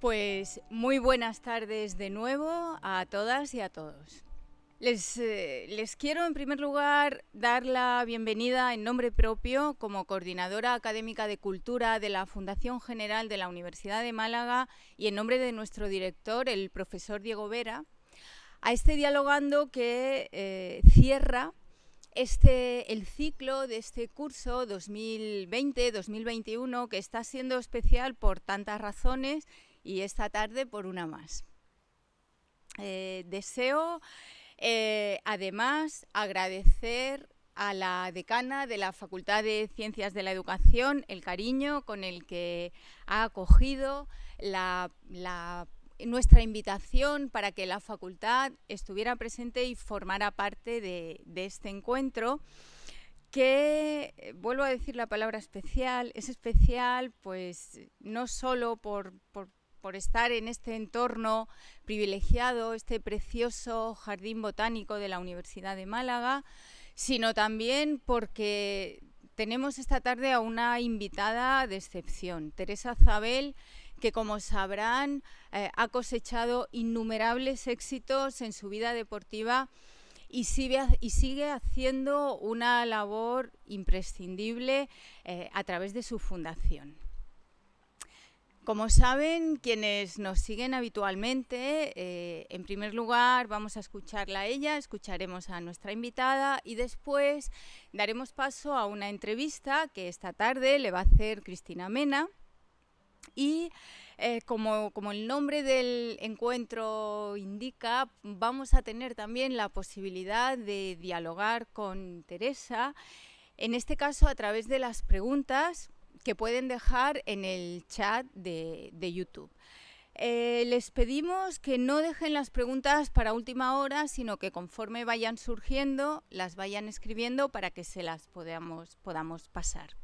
Pues muy buenas tardes de nuevo a todas y a todos. Eh, les, quiero en primer lugar dar la bienvenida en nombre propio como coordinadora académica de cultura de la Fundación General de la Universidad de Málaga y en nombre de nuestro director, el profesor Diego Vera, a este dialogando que eh, cierra este, el ciclo de este curso 2020-2021 que está siendo especial por tantas razones y esta tarde por una más. Eh, deseo eh, además agradecer a la decana de la Facultad de Ciencias de la Educación el cariño con el que ha acogido nuestra invitación para que la facultad estuviera presente y formara parte de, este encuentro que, eh, vuelvo a decir la palabra especial, es especial pues no solo por por estar en este entorno privilegiado, este precioso jardín botánico de la Universidad de Málaga, sino también porque tenemos esta tarde a una invitada de excepción, Teresa Zabel, que como sabrán eh, ha cosechado innumerables éxitos en su vida deportiva y sigue, haciendo una labor imprescindible eh, a través de su fundación. Como saben quienes nos siguen habitualmente, eh, en primer lugar vamos a escucharla a ella, escucharemos a nuestra invitada y después daremos paso a una entrevista que esta tarde le va a hacer Cristina Mena. Y eh, como, como, el nombre del encuentro indica, vamos a tener también la posibilidad de dialogar con Teresa, en este caso a través de las preguntas que pueden dejar en el chat de, YouTube. Eh, les pedimos que no dejen las preguntas para última hora, sino que conforme vayan surgiendo, las vayan escribiendo para que se las podamos, podamos pasar.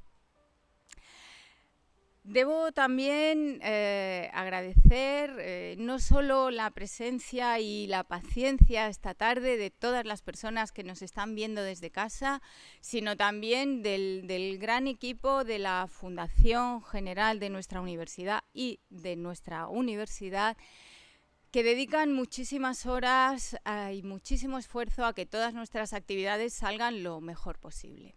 Debo también eh, agradecer eh, no solo la presencia y la paciencia esta tarde de todas las personas que nos están viendo desde casa, sino también del, gran equipo de la Fundación General de nuestra universidad y de nuestra universidad que dedican muchísimas horas ah, y muchísimo esfuerzo a que todas nuestras actividades salgan lo mejor posible.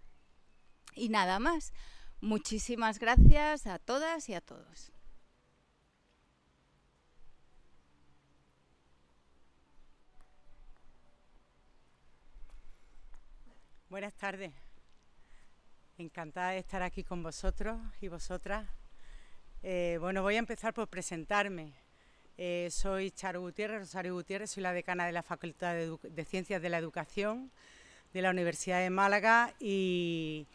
Y nada más. Muchísimas gracias a todas y a todos. Buenas tardes. Encantada de estar aquí con vosotros y vosotras. Eh, bueno, voy a empezar por presentarme. Eh, soy Charo Gutiérrez, Rosario Gutiérrez, soy la decana de la Facultad de, de Ciencias de la Educación de la Universidad de Málaga y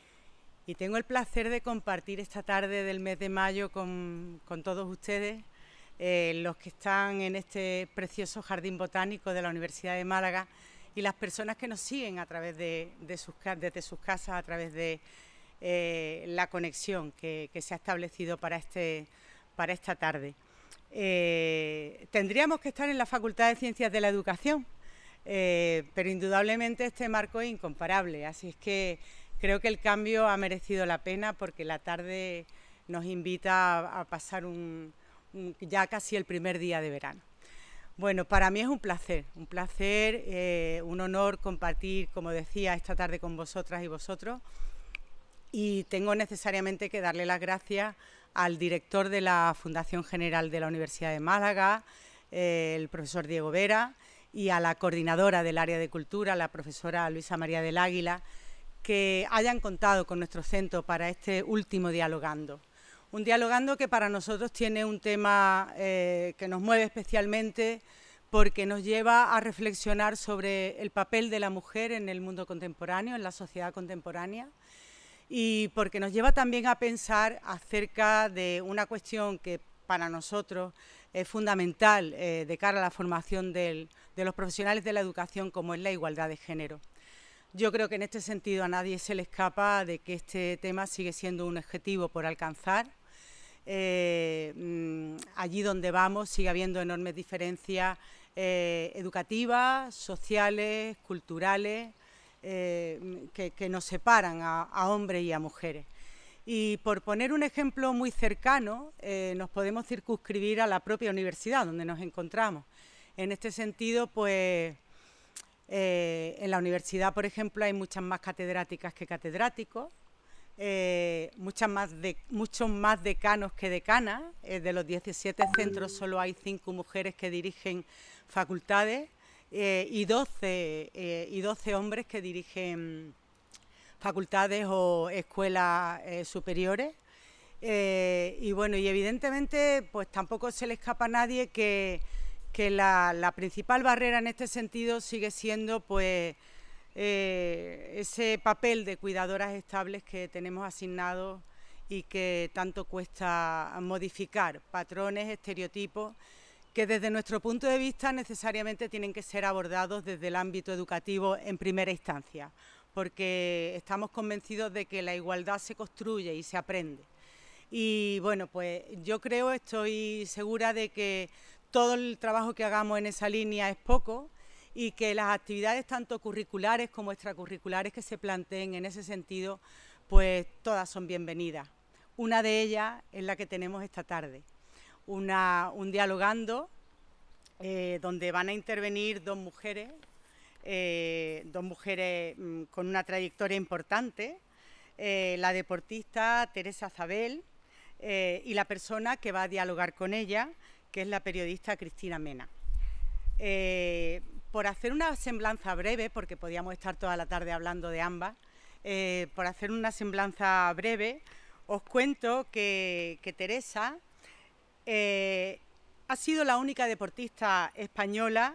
y tengo el placer de compartir esta tarde del mes de mayo con, todos ustedes, eh, los que están en este precioso jardín botánico de la Universidad de Málaga y las personas que nos siguen a través de, de sus, desde sus casas, a través de eh, la conexión que, se ha establecido para, este, para esta tarde. Eh, tendríamos que estar en la Facultad de Ciencias de la Educación, pero indudablemente este marco es incomparable, así es que Creo que el cambio ha merecido la pena porque la tarde nos invita a pasar ya casi el primer día de verano. Bueno, para mí es un placer, un placer, eh, un honor compartir, como decía, esta tarde con vosotras y vosotros. Y tengo necesariamente que darle las gracias al director de la Fundación General de la Universidad de Málaga, eh, el profesor Diego Vera, y a la coordinadora del área de cultura, la profesora Luisa María del Águila, que hayan contado con nuestro centro para este último dialogando. Un dialogando que para nosotros tiene un tema eh, que nos mueve especialmente porque nos lleva a reflexionar sobre el papel de la mujer en el mundo contemporáneo, en la sociedad contemporánea, y porque nos lleva también a pensar acerca de una cuestión que para nosotros es fundamental eh, de cara a la formación de los profesionales de la educación, como es la igualdad de género. Yo creo que en este sentido a nadie se le escapa de que este tema sigue siendo un objetivo por alcanzar. Eh, mm, allí donde vamos sigue habiendo enormes diferencias eh, educativas, sociales, culturales, eh, que, nos separan a, hombres y a mujeres. Y por poner un ejemplo muy cercano, nos podemos circunscribir a la propia universidad donde nos encontramos. En este sentido, pues eh, en la universidad, por ejemplo, hay muchas más catedráticas que catedráticos, eh, muchas más muchos más decanos que decanas. Eh, de los 17 centros solo hay 5 mujeres que dirigen facultades y, 12, y 12 hombres que dirigen facultades o escuelas superiores. y bueno, y evidentemente pues tampoco se le escapa a nadie que que la, principal barrera en este sentido sigue siendo pues eh, ese papel de cuidadoras estables que tenemos asignado y que tanto cuesta modificar patrones, estereotipos, que desde nuestro punto de vista necesariamente tienen que ser abordados desde el ámbito educativo en primera instancia, porque estamos convencidos de que la igualdad se construye y se aprende. Y bueno, pues yo creo, estoy segura de que todo el trabajo que hagamos en esa línea es poco y que las actividades tanto curriculares como extracurriculares que se planteen en ese sentido, pues todas son bienvenidas. Una de ellas es la que tenemos esta tarde, un dialogando eh, donde van a intervenir dos mujeres, eh, dos mujeres mm, con una trayectoria importante, eh, la deportista Teresa Zabel y la persona que va a dialogar con ella, que es la periodista Cristina Mena. Eh, por hacer una semblanza breve, porque podíamos estar toda la tarde hablando de ambas, eh, por hacer una semblanza breve, os cuento que, Teresa eh, ha sido la única deportista española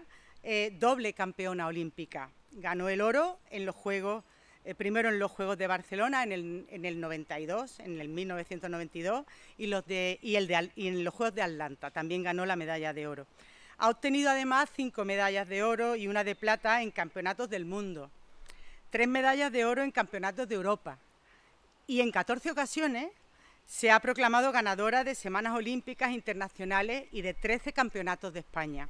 doble campeona olímpica. Ganó el oro en los Juegos eh, primero en los Juegos de Barcelona en el, en 92, en el 1992, y, los de, y, el y en los Juegos de Atlanta también ganó la medalla de oro. Ha obtenido además cinco medallas de oro y una de plata en campeonatos del mundo, tres medallas de oro en campeonatos de Europa y en 14 ocasiones se ha proclamado ganadora de Semanas Olímpicas Internacionales y de 13 campeonatos de España.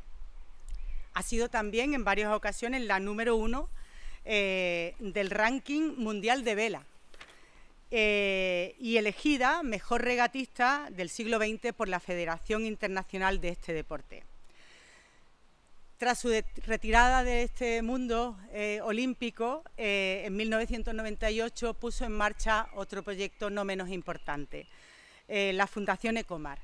Ha sido también en varias ocasiones la número uno eh, del ranking mundial de vela eh, y elegida mejor regatista del siglo XX por la Federación Internacional de este deporte. Tras su retirada de este mundo eh, olímpico, en 1998 puso en marcha otro proyecto no menos importante, la Fundación Ecomar,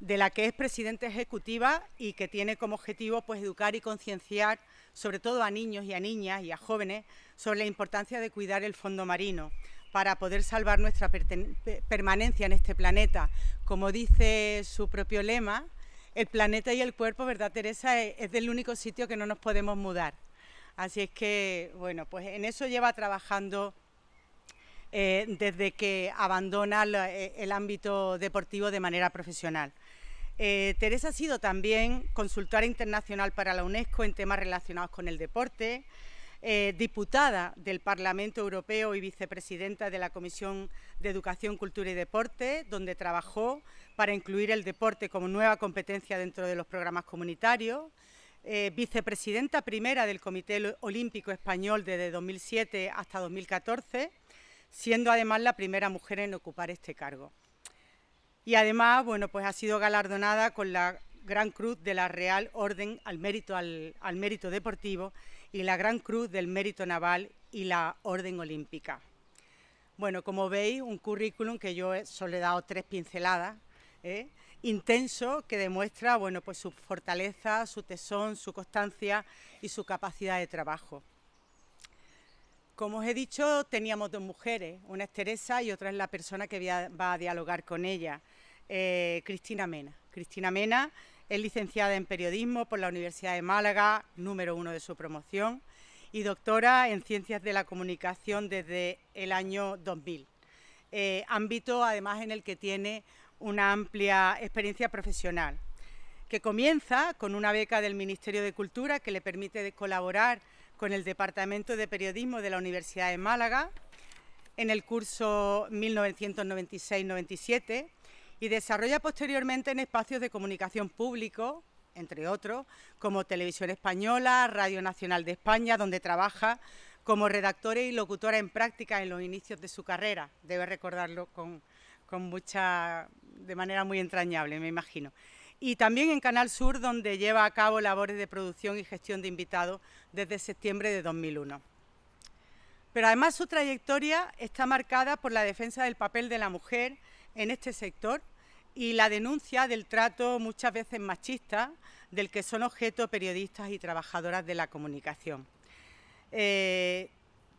de la que es presidenta ejecutiva y que tiene como objetivo pues, educar y concienciar sobre todo a niños y a niñas y a jóvenes sobre la importancia de cuidar el fondo marino para poder salvar nuestra permanencia en este planeta. Como dice su propio lema, el planeta y el cuerpo, ¿verdad Teresa? E-, es del único sitio que no nos podemos mudar. Así es que, bueno, pues en eso lleva trabajando eh, desde que abandona e-, el ámbito deportivo de manera profesional. Eh, Teresa ha sido también consultora internacional para la UNESCO en temas relacionados con el deporte, eh, diputada del Parlamento Europeo y vicepresidenta de la Comisión de Educación, Cultura y Deporte, donde trabajó para incluir el deporte como nueva competencia dentro de los programas comunitarios. Eh, vicepresidenta primera del Comité Olímpico Español desde 2007 hasta 2014, siendo además la primera mujer en ocupar este cargo y además, bueno, pues ha sido galardonada con la Gran Cruz de la Real Orden al Mérito, al, mérito Deportivo y la Gran Cruz del Mérito Naval y la Orden Olímpica. Bueno, como veis, un currículum que yo solo he dado tres pinceladas, ¿eh? intenso, que demuestra pues su fortaleza, su tesón, su constancia y su capacidad de trabajo. Como os he dicho, teníamos dos mujeres, una es Teresa y otra es la persona que va a dialogar con ella. Eh, Cristina Mena. Cristina Mena es licenciada en periodismo por la Universidad de Málaga, número uno de su promoción, y doctora en ciencias de la comunicación desde el año 2000. Eh, ámbito además en el que tiene una amplia experiencia profesional, que comienza con una beca del Ministerio de Cultura que le permite colaborar con el Departamento de Periodismo de la Universidad de Málaga en el curso 1996-97 y desarrolla posteriormente en espacios de comunicación público, entre otros, como Televisión Española, Radio Nacional de España, donde trabaja como redactora y locutora en práctica en los inicios de su carrera. Debe recordarlo con, mucha, de manera muy entrañable, me imagino. Y también en Canal Sur, donde lleva a cabo labores de producción y gestión de invitados desde septiembre de 2001. Pero además su trayectoria está marcada por la defensa del papel de la mujer en este sector y la denuncia del trato muchas veces machista del que son objeto periodistas y trabajadoras de la comunicación. Eh,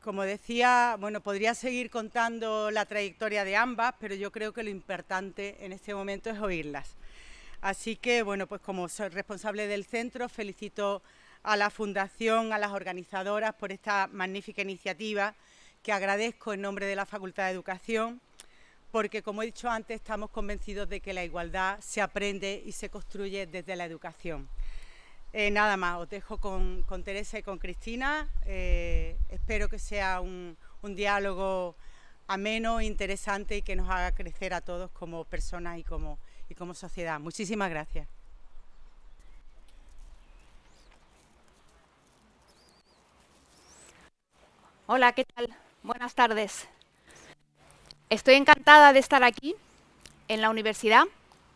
como decía, bueno, podría seguir contando la trayectoria de ambas, pero yo creo que lo importante en este momento es oírlas. Así que, bueno, pues como soy responsable del centro, felicito a la Fundación, a las organizadoras por esta magnífica iniciativa que agradezco en nombre de la Facultad de Educación porque como he dicho antes, estamos convencidos de que la igualdad se aprende y se construye desde la educación. Eh, nada más, os dejo con, Teresa y con Cristina. Eh, espero que sea un, diálogo ameno, interesante y que nos haga crecer a todos como personas y y como sociedad. Muchísimas gracias. Hola, ¿qué tal? Buenas tardes. Estoy encantada de estar aquí en la Universidad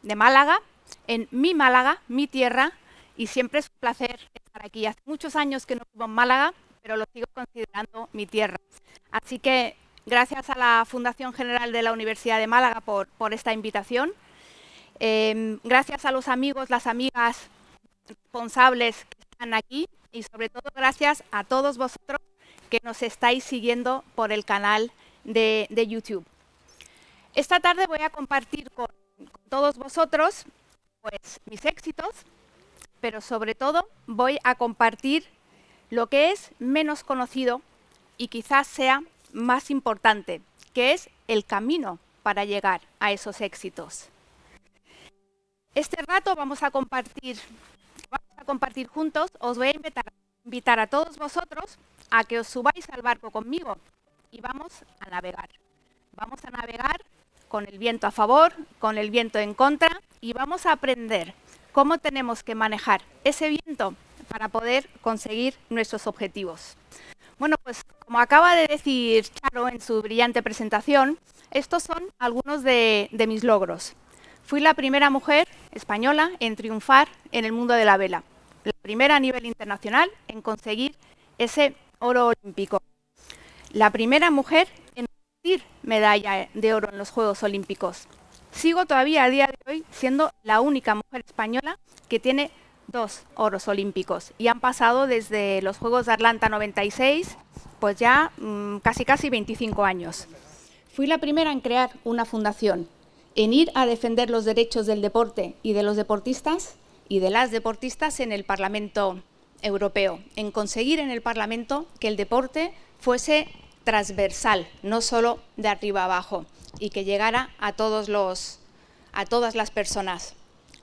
de Málaga, en mi Málaga, mi tierra, y siempre es un placer estar aquí. Hace muchos años que no vivo en Málaga, pero lo sigo considerando mi tierra. Así que gracias a la Fundación General de la Universidad de Málaga por, esta invitación. Em, gracias a los amigos, las amigas responsables que están aquí y sobre todo gracias a todos vosotros que nos estáis siguiendo por el canal de YouTube. Esta tarde voy a compartir con, todos vosotros pues, mis éxitos, pero sobre todo voy a compartir lo que es menos conocido y quizás sea más importante, que es el camino para llegar a esos éxitos. Este rato vamos a compartir, vamos a compartir juntos, os voy a invitar, invitar a todos vosotros a que os subáis al barco conmigo y vamos a navegar. Vamos a navegar con el viento a favor, con el viento en contra y vamos a aprender cómo tenemos que manejar ese viento para poder conseguir nuestros objetivos. Bueno, pues como acaba de decir Charo en su brillante presentación, estos son algunos de, mis logros. Fui la primera mujer española en triunfar en el mundo de la vela, la primera a nivel internacional en conseguir ese oro olímpico, la primera mujer en medalla de oro en los Juegos Olímpicos. Sigo todavía a día de hoy siendo la única mujer española que tiene dos oros olímpicos y han pasado desde los Juegos de Atlanta 96, pues ya mm, casi casi 25 años. Fui la primera en crear una fundación, en ir a defender los derechos del deporte y de los deportistas y de las deportistas en el Parlamento Europeo, en conseguir en el Parlamento que el deporte fuese transversal, no solo de arriba abajo, y que llegara a, todos los, a todas las personas.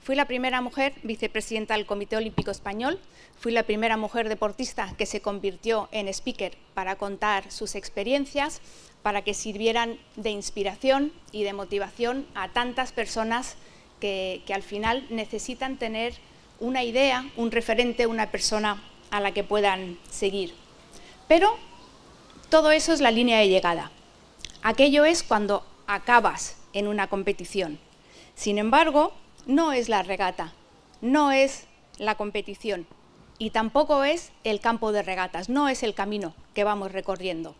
Fui la primera mujer vicepresidenta del Comité Olímpico Español, fui la primera mujer deportista que se convirtió en speaker para contar sus experiencias, para que sirvieran de inspiración y de motivación a tantas personas que, que al final necesitan tener una idea, un referente, una persona a la que puedan seguir. Pero todo eso es la línea de llegada. Aquello es cuando acabas en una competición. Sin embargo, no es la regata, no es la competición y tampoco es el campo de regatas, no es el camino que vamos recorriendo.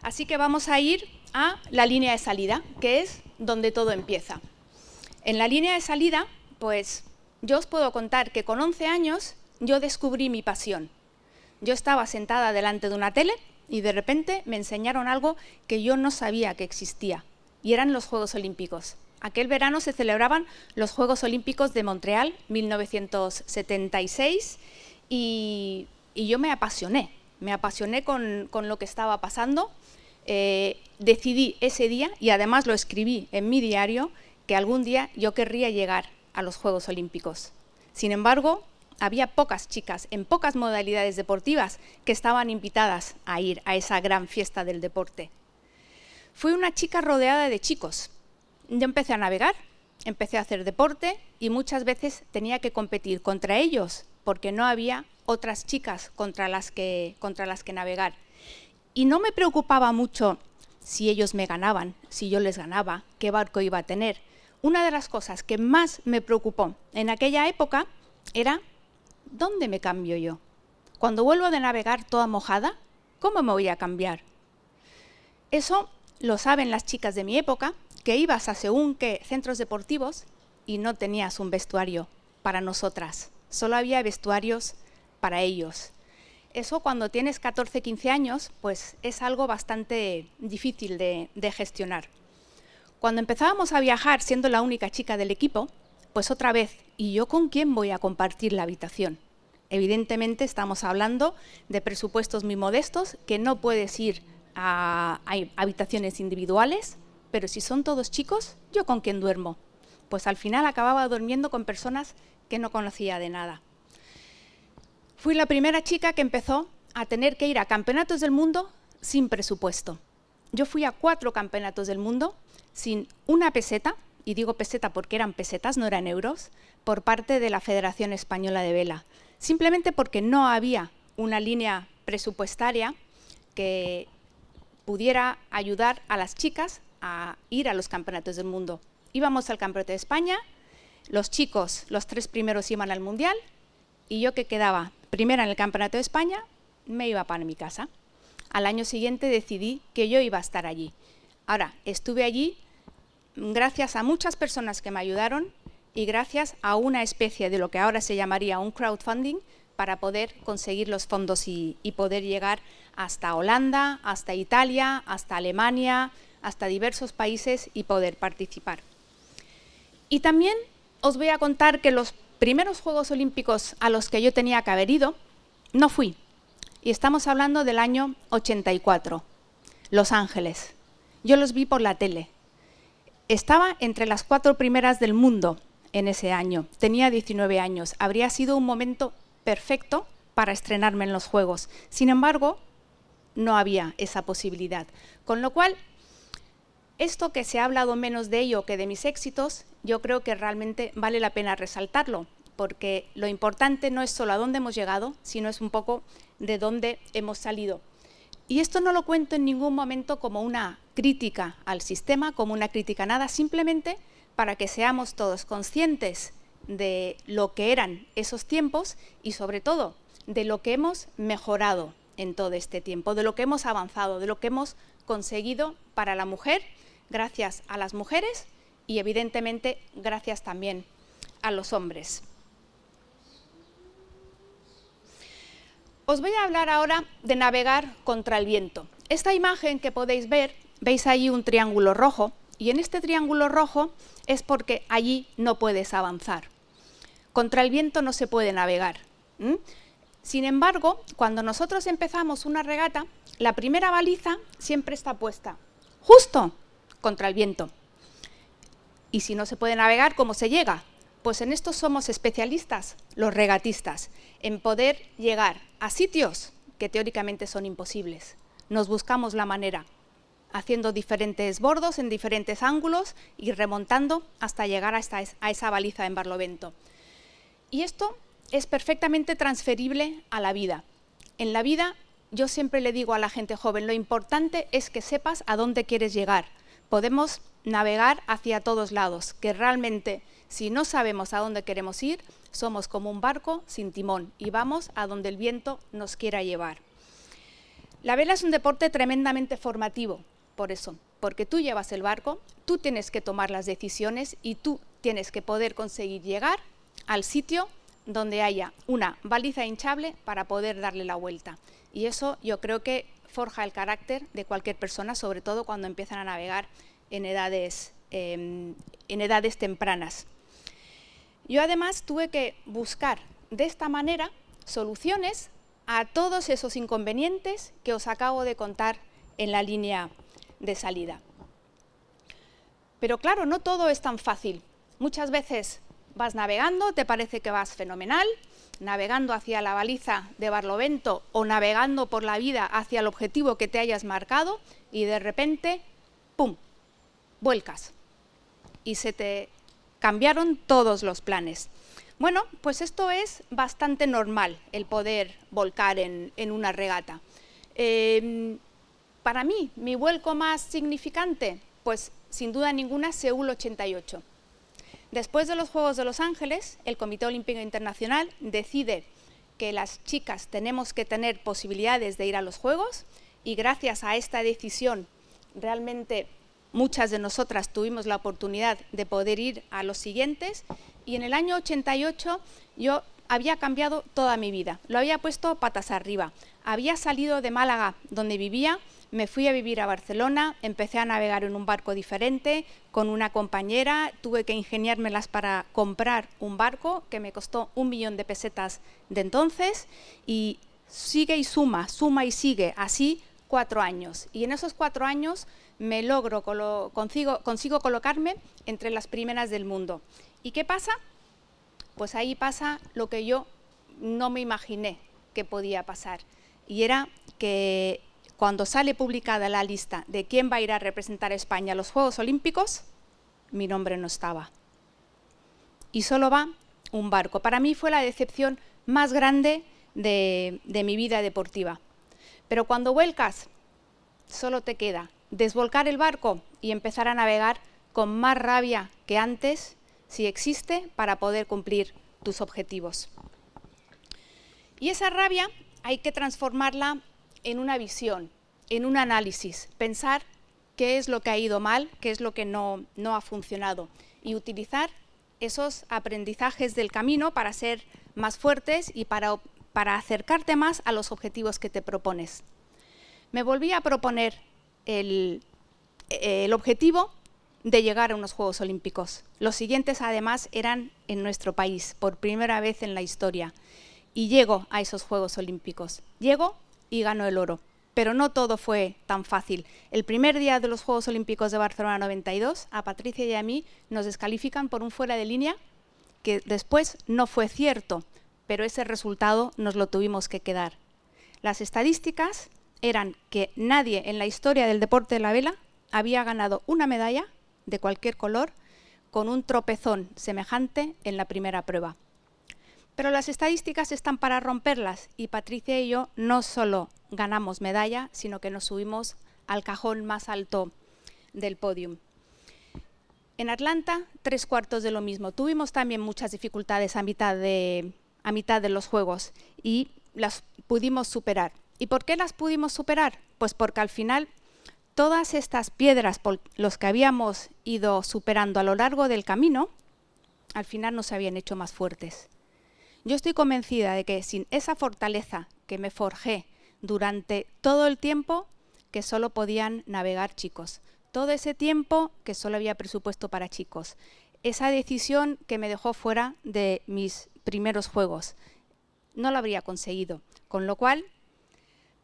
Así que vamos a ir a la línea de salida, que es donde todo empieza. En la línea de salida, pues yo os puedo contar que con 11 años yo descubrí mi pasión. Yo estaba sentada delante de una tele y de repente me enseñaron algo que yo no sabía que existía, y eran los Juegos Olímpicos. Aquel verano se celebraban los Juegos Olímpicos de Montreal 1976 y, yo me apasioné, me apasioné con, lo que estaba pasando. Eh, decidí ese día, y además lo escribí en mi diario, que algún día yo querría llegar a los Juegos Olímpicos. Sin embargo, había pocas chicas en pocas modalidades deportivas que estaban invitadas a ir a esa gran fiesta del deporte. Fui una chica rodeada de chicos. Yo empecé a navegar, empecé a hacer deporte y muchas veces tenía que competir contra ellos porque no había otras chicas contra las que, contra las que navegar. Y no me preocupaba mucho si ellos me ganaban, si yo les ganaba, qué barco iba a tener. Una de las cosas que más me preocupó en aquella época era ¿dónde me cambio yo? Cuando vuelvo de navegar toda mojada, ¿cómo me voy a cambiar? Eso lo saben las chicas de mi época, que ibas a según qué centros deportivos y no tenías un vestuario para nosotras, solo había vestuarios para ellos. Eso cuando tienes 14, 15 años, pues es algo bastante difícil de, de gestionar. Cuando empezábamos a viajar siendo la única chica del equipo, pues otra vez, ¿y yo con quién voy a compartir la habitación? Evidentemente estamos hablando de presupuestos muy modestos, que no puedes ir a, habitaciones individuales, pero si son todos chicos, ¿yo con quién duermo? Pues al final acababa durmiendo con personas que no conocía de nada. Fui la primera chica que empezó a tener que ir a campeonatos del mundo sin presupuesto. Yo fui a cuatro campeonatos del mundo sin una peseta, y digo peseta porque eran pesetas, no eran euros, por parte de la Federación Española de Vela, simplemente porque no había una línea presupuestaria que pudiera ayudar a las chicas a ir a los campeonatos del mundo. Íbamos al Campeonato de España, los chicos, los tres primeros iban al Mundial y yo que quedaba primera en el Campeonato de España, me iba para mi casa. Al año siguiente decidí que yo iba a estar allí. Ahora, estuve allí gracias a muchas personas que me ayudaron y gracias a una especie de lo que ahora se llamaría un crowdfunding para poder conseguir los fondos y, poder llegar hasta Holanda, hasta Italia, hasta Alemania, hasta diversos países y poder participar. Y también os voy a contar que los primeros Juegos Olímpicos a los que yo tenía que haber ido, no fui. Y estamos hablando del año 84, Los Ángeles. Yo los vi por la tele, estaba entre las cuatro primeras del mundo en ese año. Tenía 19 años. Habría sido un momento perfecto para estrenarme en los Juegos. Sin embargo, no había esa posibilidad. Con lo cual, esto que se ha hablado menos de ello que de mis éxitos, yo creo que realmente vale la pena resaltarlo, porque lo importante no es solo a dónde hemos llegado, sino es un poco de dónde hemos salido. Y esto no lo cuento en ningún momento como una crítica al sistema, como una crítica a nada, simplemente para que seamos todos conscientes de lo que eran esos tiempos y sobre todo de lo que hemos mejorado en todo este tiempo, de lo que hemos avanzado, de lo que hemos conseguido para la mujer, gracias a las mujeres y evidentemente gracias también a los hombres. Os voy a hablar ahora de navegar contra el viento. Esta imagen que podéis ver, veis allí un triángulo rojo, y en este triángulo rojo es porque allí no puedes avanzar. Contra el viento no se puede navegar. Sin embargo, cuando nosotros empezamos una regata, la primera baliza siempre está puesta, justo contra el viento. Y si no se puede navegar, ¿cómo se llega? Pues en esto somos especialistas, los regatistas, en poder llegar a sitios que teóricamente son imposibles. Nos buscamos la manera, haciendo diferentes bordos en diferentes ángulos y remontando hasta llegar a esa baliza en Barlovento. Y esto es perfectamente transferible a la vida. En la vida yo siempre le digo a la gente joven, lo importante es que sepas a dónde quieres llegar. Podemos navegar hacia todos lados, que realmente si no sabemos a dónde queremos ir, somos como un barco sin timón y vamos a donde el viento nos quiera llevar. La vela es un deporte tremendamente formativo, por eso, porque tú llevas el barco, tú tienes que tomar las decisiones y tú tienes que poder conseguir llegar al sitio donde haya una baliza hinchable para poder darle la vuelta. Y eso yo creo que forja el carácter de cualquier persona, sobre todo cuando empiezan a navegar en edades, em, en edades tempranas. Yo además tuve que buscar de esta manera soluciones a todos esos inconvenientes que os acabo de contar en la línea de salida. Pero claro, no todo es tan fácil. Muchas veces vas navegando, te parece que vas fenomenal, navegando hacia la baliza de Barlovento o navegando por la vida hacia el objetivo que te hayas marcado y de repente, ¡pum!, vuelcas y se te cambiaron todos los planes. Bueno, pues esto es bastante normal, el poder volcar en, una regata. Em, para mí, mi vuelco más significante, pues sin duda ninguna, Seúl 88. Después de los Juegos de Los Ángeles, el Comité Olímpico Internacional decide que las chicas tenemos que tener posibilidades de ir a los Juegos y gracias a esta decisión realmente Muchas de nosotras tuvimos la oportunidad de poder ir a los siguientes y en el año 88 yo había cambiado toda mi vida, lo había puesto patas arriba. Había salido de Málaga, donde vivía, me fui a vivir a Barcelona, empecé a navegar en un barco diferente, con una compañera, tuve que ingeniármelas para comprar un barco que me costó un millón de pesetas de entonces y sigue y suma, suma y sigue, así cuatro años. Y en esos cuatro años me logro, consigo, consigo colocarme entre las primeras del mundo. ¿Y qué pasa? Pues ahí pasa lo que yo no me imaginé que podía pasar. Y era que cuando sale publicada la lista de quién va a ir a representar a España a los Juegos Olímpicos, mi nombre no estaba. Y solo va un barco. Para mí fue la decepción más grande de, de mi vida deportiva. Pero cuando vuelcas, solo te queda desvolcar el barco y empezar a navegar con más rabia que antes, si existe, para poder cumplir tus objetivos. Y esa rabia hay que transformarla en una visión, en un análisis, pensar qué es lo que ha ido mal, qué es lo que no, ha funcionado y utilizar esos aprendizajes del camino para ser más fuertes y para, para acercarte más a los objetivos que te propones. Me volví a proponer eh, el, objetivo de llegar a unos Juegos Olímpicos. Los siguientes, además, eran en nuestro país, por primera vez en la historia. Y llego a esos Juegos Olímpicos. Llego y gano el oro. Pero no todo fue tan fácil. El primer día de los Juegos Olímpicos de Barcelona 92, a Patricia y a mí nos descalifican por un fuera de línea que después no fue cierto, pero ese resultado nos lo tuvimos que quedar. Las estadísticas eran que nadie en la historia del deporte de la vela había ganado una medalla de cualquier color con un tropezón semejante en la primera prueba. Pero las estadísticas están para romperlas y Patricia y yo no solo ganamos medalla, sino que nos subimos al cajón más alto del podium. En Atlanta, tres cuartos de lo mismo. Tuvimos también muchas dificultades a mitad de, a mitad de los Juegos y las pudimos superar. ¿Y por qué las pudimos superar? Pues porque al final todas estas piedras por que habíamos ido superando a lo largo del camino, al final nos habían hecho más fuertes. Yo estoy convencida de que sin esa fortaleza que me forjé durante todo el tiempo, que solo podían navegar chicos, todo ese tiempo que solo había presupuesto para chicos, esa decisión que me dejó fuera de mis primeros juegos, no lo habría conseguido. Con lo cual,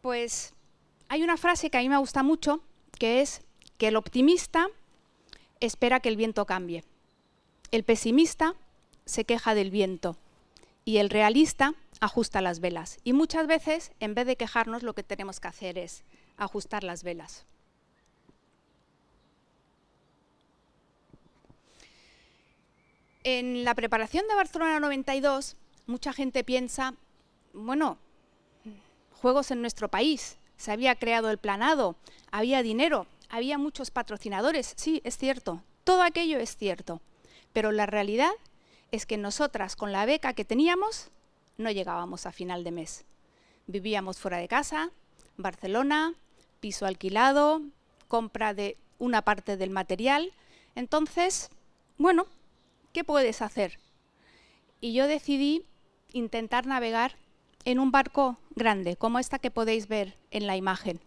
pues hay una frase que a mí me gusta mucho, que es que el optimista espera que el viento cambie, el pesimista se queja del viento y el realista ajusta las velas. Y muchas veces, en vez de quejarnos, lo que tenemos que hacer es ajustar las velas. En la preparación de Barcelona 92, mucha gente piensa, bueno, juegos en nuestro país, se había creado el planado, había dinero, había muchos patrocinadores, sí, es cierto, todo aquello es cierto, pero la realidad es que nosotras con la beca que teníamos no llegábamos a final de mes. Vivíamos fuera de casa, Barcelona, piso alquilado, compra de una parte del material. Entonces, bueno, ¿qué puedes hacer? Y yo decidí intentar navegar en un barco grande, como esta que podéis ver en la imagen.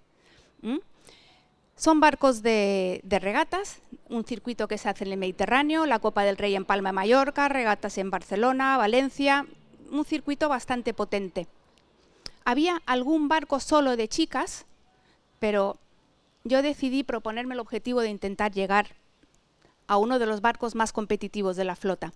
Son barcos de, de, regatas, un circuito que se hace en el Mediterráneo, la Copa del Rey en Palma de Mallorca, regatas en Barcelona, Valencia, un circuito bastante potente. Había algún barco solo de chicas, pero yo decidí proponerme el objetivo de intentar llegar a uno de los barcos más competitivos de la flota.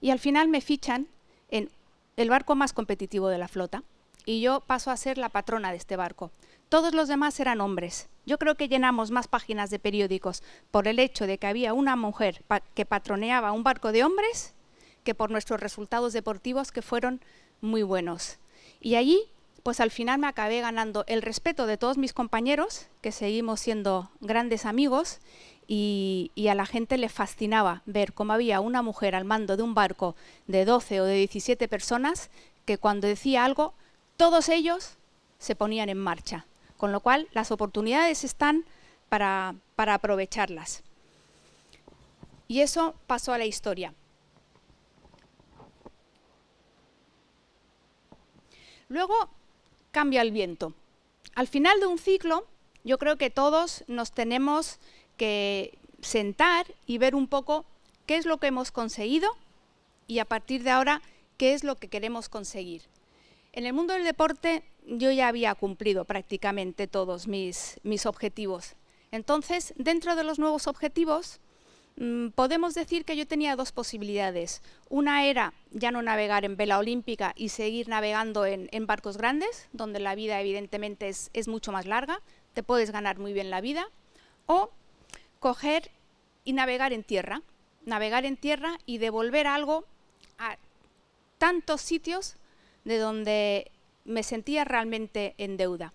Y al final me fichan en el barco más competitivo de la flota y yo paso a ser la patrona de este barco. Todos los demás eran hombres. Yo creo que llenamos más páginas de periódicos por el hecho de que había una mujer que patroneaba un barco de hombres que por nuestros resultados deportivos que fueron muy buenos. Y allí, pues al final me acabé ganando el respeto de todos mis compañeros, que seguimos siendo grandes amigos, y, a la gente le fascinaba ver cómo había una mujer al mando de un barco de 12 o de 17 personas que cuando decía algo, todos ellos se ponían en marcha. Con lo cual, las oportunidades están para, para aprovecharlas. Y eso pasó a la historia. Luego cambia el viento. Al final de un ciclo, yo creo que todos nos tenemos que sentar y ver un poco qué es lo que hemos conseguido y a partir de ahora qué es lo que queremos conseguir. En el mundo del deporte yo ya había cumplido prácticamente todos mis, mis objetivos. Entonces, dentro de los nuevos objetivos, mm, podemos decir que yo tenía dos posibilidades. Una era ya no navegar en vela olímpica y seguir navegando en, barcos grandes, donde la vida evidentemente es, es mucho más larga, te puedes ganar muy bien la vida, o coger y navegar en tierra, navegar en tierra y devolver algo a tantos sitios de donde me sentía realmente en deuda.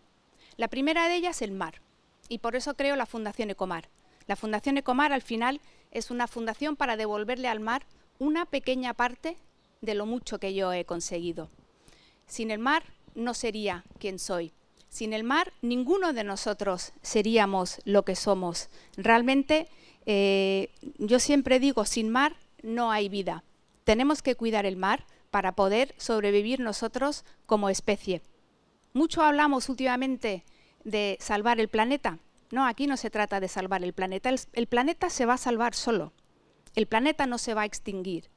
La primera de ellas, el mar, y por eso creo la Fundación Ecomar. La Fundación Ecomar al final es una fundación para devolverle al mar una pequeña parte de lo mucho que yo he conseguido. Sin el mar no sería quien soy. Sin el mar, ninguno de nosotros seríamos lo que somos. Realmente, eh, yo siempre digo, sin mar no hay vida. Tenemos que cuidar el mar para poder sobrevivir nosotros como especie. Mucho hablamos últimamente de salvar el planeta. No, aquí no se trata de salvar el planeta. el planeta se va a salvar solo. El planeta no se va a extinguir.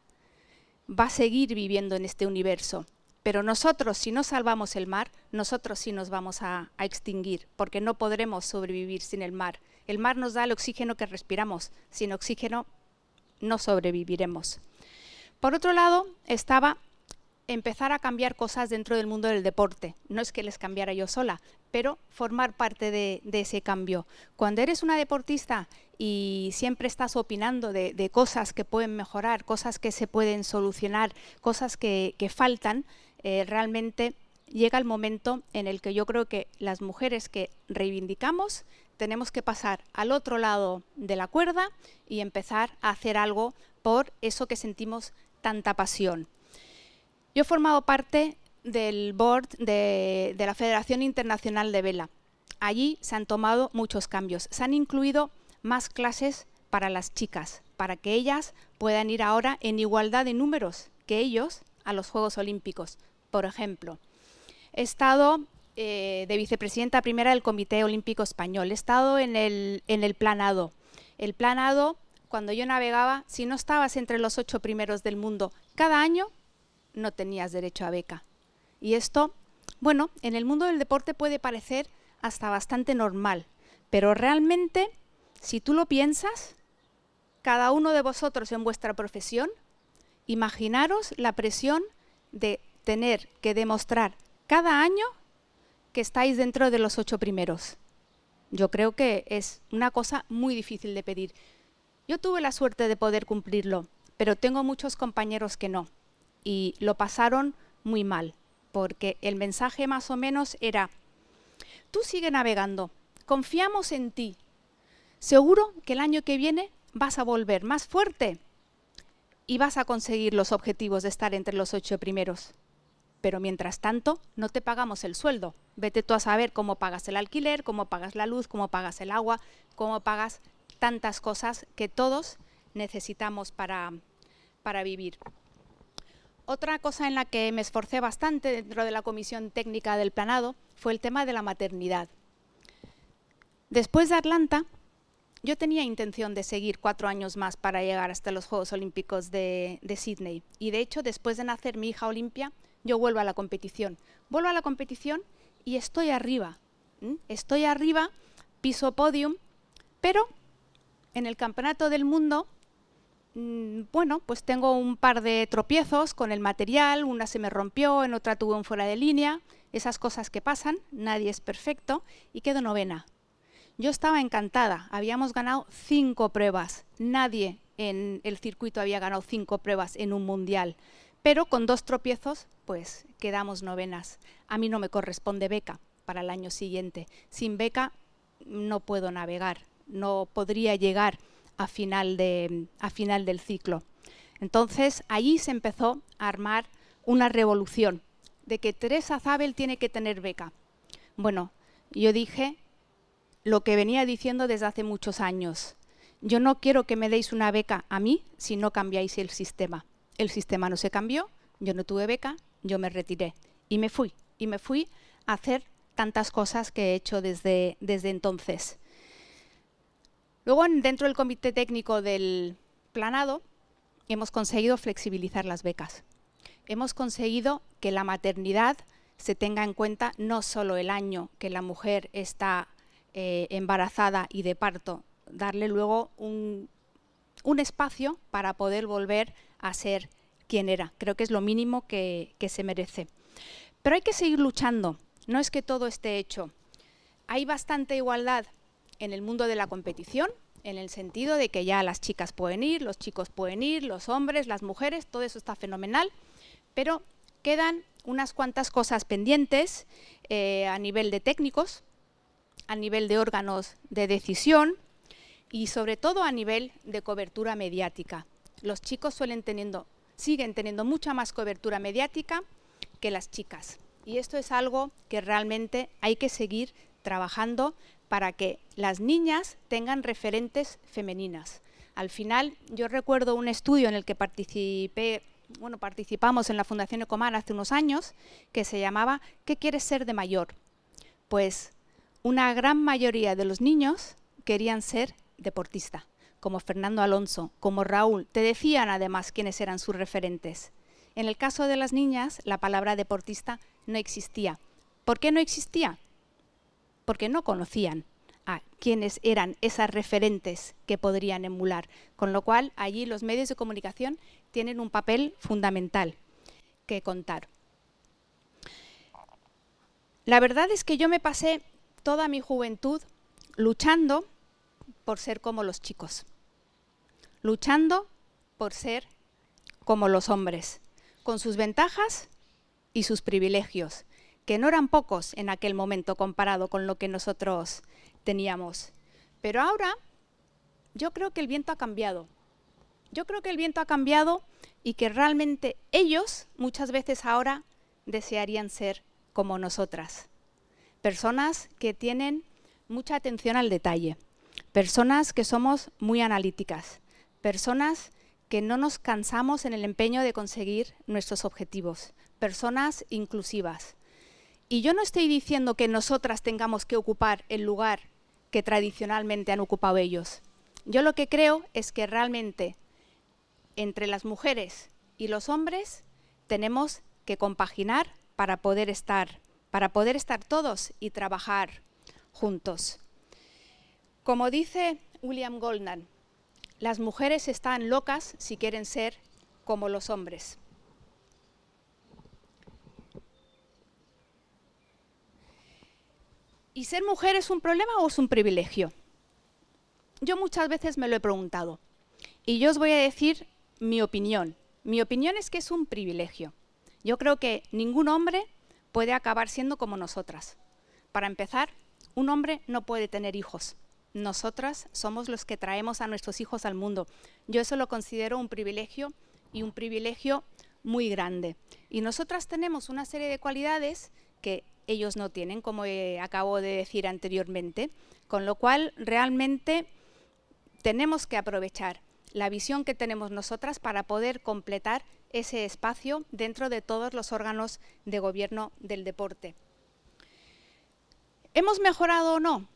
Va a seguir viviendo en este universo. Pero nosotros, si no salvamos el mar, nosotros sí nos vamos a, extinguir, porque no podremos sobrevivir sin el mar. El mar nos da el oxígeno que respiramos. Sin oxígeno no sobreviviremos. Por otro lado, estaba empezar a cambiar cosas dentro del mundo del deporte. No es que les cambiara yo sola, pero formar parte de, ese cambio. Cuando eres una deportista y siempre estás opinando de, cosas que pueden mejorar, cosas que se pueden solucionar, cosas que faltan, eh, realmente llega el momento en el que yo creo que las mujeres que reivindicamos tenemos que pasar al otro lado de la cuerda y empezar a hacer algo por eso que sentimos tanta pasión. Yo he formado parte del board de la Federación Internacional de Vela. Allí se han tomado muchos cambios. Se han incluido más clases para las chicas, para que ellas puedan ir ahora en igualdad de números que ellos a los Juegos Olímpicos. Por ejemplo, he estado eh, de vicepresidenta primera del Comité Olímpico Español, he estado en el, en el planado. El planado, cuando yo navegaba, si no estabas entre los ocho primeros del mundo cada año, no tenías derecho a beca. Y esto, bueno, en el mundo del deporte puede parecer hasta bastante normal, pero realmente, si tú lo piensas, cada uno de vosotros en vuestra profesión, imaginaros la presión de tener que demostrar cada año que estáis dentro de los ocho primeros. Yo creo que es una cosa muy difícil de pedir. Yo tuve la suerte de poder cumplirlo, pero tengo muchos compañeros que no y lo pasaron muy mal, porque el mensaje más o menos era, tú sigue navegando, confiamos en ti, seguro que el año que viene vas a volver más fuerte y vas a conseguir los objetivos de estar entre los ocho primeros pero mientras tanto no te pagamos el sueldo. Vete tú a saber cómo pagas el alquiler, cómo pagas la luz, cómo pagas el agua, cómo pagas tantas cosas que todos necesitamos para, para vivir. Otra cosa en la que me esforcé bastante dentro de la comisión técnica del planado fue el tema de la maternidad. Después de Atlanta, yo tenía intención de seguir cuatro años más para llegar hasta los Juegos Olímpicos de, de Sydney. Y de hecho, después de nacer mi hija Olimpia, yo vuelvo a la competición. Vuelvo a la competición y estoy arriba. Estoy arriba, piso podium, pero en el Campeonato del Mundo, mm, bueno, pues tengo un par de tropiezos con el material, una se me rompió, en otra tuve un fuera de línea, esas cosas que pasan, nadie es perfecto, y quedo novena. Yo estaba encantada, habíamos ganado cinco pruebas, nadie en el circuito había ganado cinco pruebas en un mundial pero con dos tropiezos, pues quedamos novenas. A mí no me corresponde beca para el año siguiente. Sin beca no puedo navegar, no podría llegar a final, a final del ciclo. Entonces allí se empezó a armar una revolución de que Teresa Zabel tiene que tener beca. Bueno, yo dije lo que venía diciendo desde hace muchos años. Yo no quiero que me deis una beca a mí si no cambiáis el sistema el sistema no se cambió, yo no tuve beca, yo me retiré y me fui. Y me fui a hacer tantas cosas que he hecho desde, desde entonces. Luego, dentro del comité técnico del planado, hemos conseguido flexibilizar las becas. Hemos conseguido que la maternidad se tenga en cuenta no solo el año que la mujer está eh, embarazada y de parto, darle luego un un espacio para poder volver a ser quien era. Creo que es lo mínimo que, se merece. Pero hay que seguir luchando, no es que todo esté hecho. Hay bastante igualdad en el mundo de la competición, en el sentido de que ya las chicas pueden ir, los chicos pueden ir, los hombres, las mujeres, todo eso está fenomenal, pero quedan unas cuantas cosas pendientes eh, a nivel de técnicos, a nivel de órganos de decisión, y sobre todo a nivel de cobertura mediática. Los chicos suelen teniendo, siguen teniendo mucha más cobertura mediática que las chicas. Y esto es algo que realmente hay que seguir trabajando para que las niñas tengan referentes femeninas. Al final, yo recuerdo un estudio en el que participé, bueno, participamos en la Fundación Ecomar hace unos años, que se llamaba ¿Qué quieres ser de mayor? Pues una gran mayoría de los niños querían ser deportista, como Fernando Alonso, como Raúl, te decían además quiénes eran sus referentes. En el caso de las niñas, la palabra deportista no existía. ¿Por qué no existía? Porque no conocían a quiénes eran esas referentes que podrían emular, con lo cual allí los medios de comunicación tienen un papel fundamental que contar. La verdad es que yo me pasé toda mi juventud luchando por ser como los chicos, luchando por ser como los hombres, con sus ventajas y sus privilegios, que no eran pocos en aquel momento comparado con lo que nosotros teníamos. Pero ahora yo creo que el viento ha cambiado. Yo creo que el viento ha cambiado y que realmente ellos muchas veces ahora desearían ser como nosotras. Personas que tienen mucha atención al detalle, Personas que somos muy analíticas, personas que no nos cansamos en el empeño de conseguir nuestros objetivos, personas inclusivas. Y yo no estoy diciendo que nosotras tengamos que ocupar el lugar que tradicionalmente han ocupado ellos. Yo lo que creo es que realmente entre las mujeres y los hombres tenemos que compaginar para poder estar, para poder estar todos y trabajar juntos. Como dice William Goldman, las mujeres están locas si quieren ser como los hombres. ¿Y ser mujer es un problema o es un privilegio? Yo muchas veces me lo he preguntado y yo os voy a decir mi opinión. Mi opinión es que es un privilegio. Yo creo que ningún hombre puede acabar siendo como nosotras. Para empezar, un hombre no puede tener hijos. Nosotras somos los que traemos a nuestros hijos al mundo. Yo eso lo considero un privilegio y un privilegio muy grande. Y nosotras tenemos una serie de cualidades que ellos no tienen, como eh, acabo de decir anteriormente, con lo cual realmente tenemos que aprovechar la visión que tenemos nosotras para poder completar ese espacio dentro de todos los órganos de gobierno del deporte. ¿Hemos mejorado o no?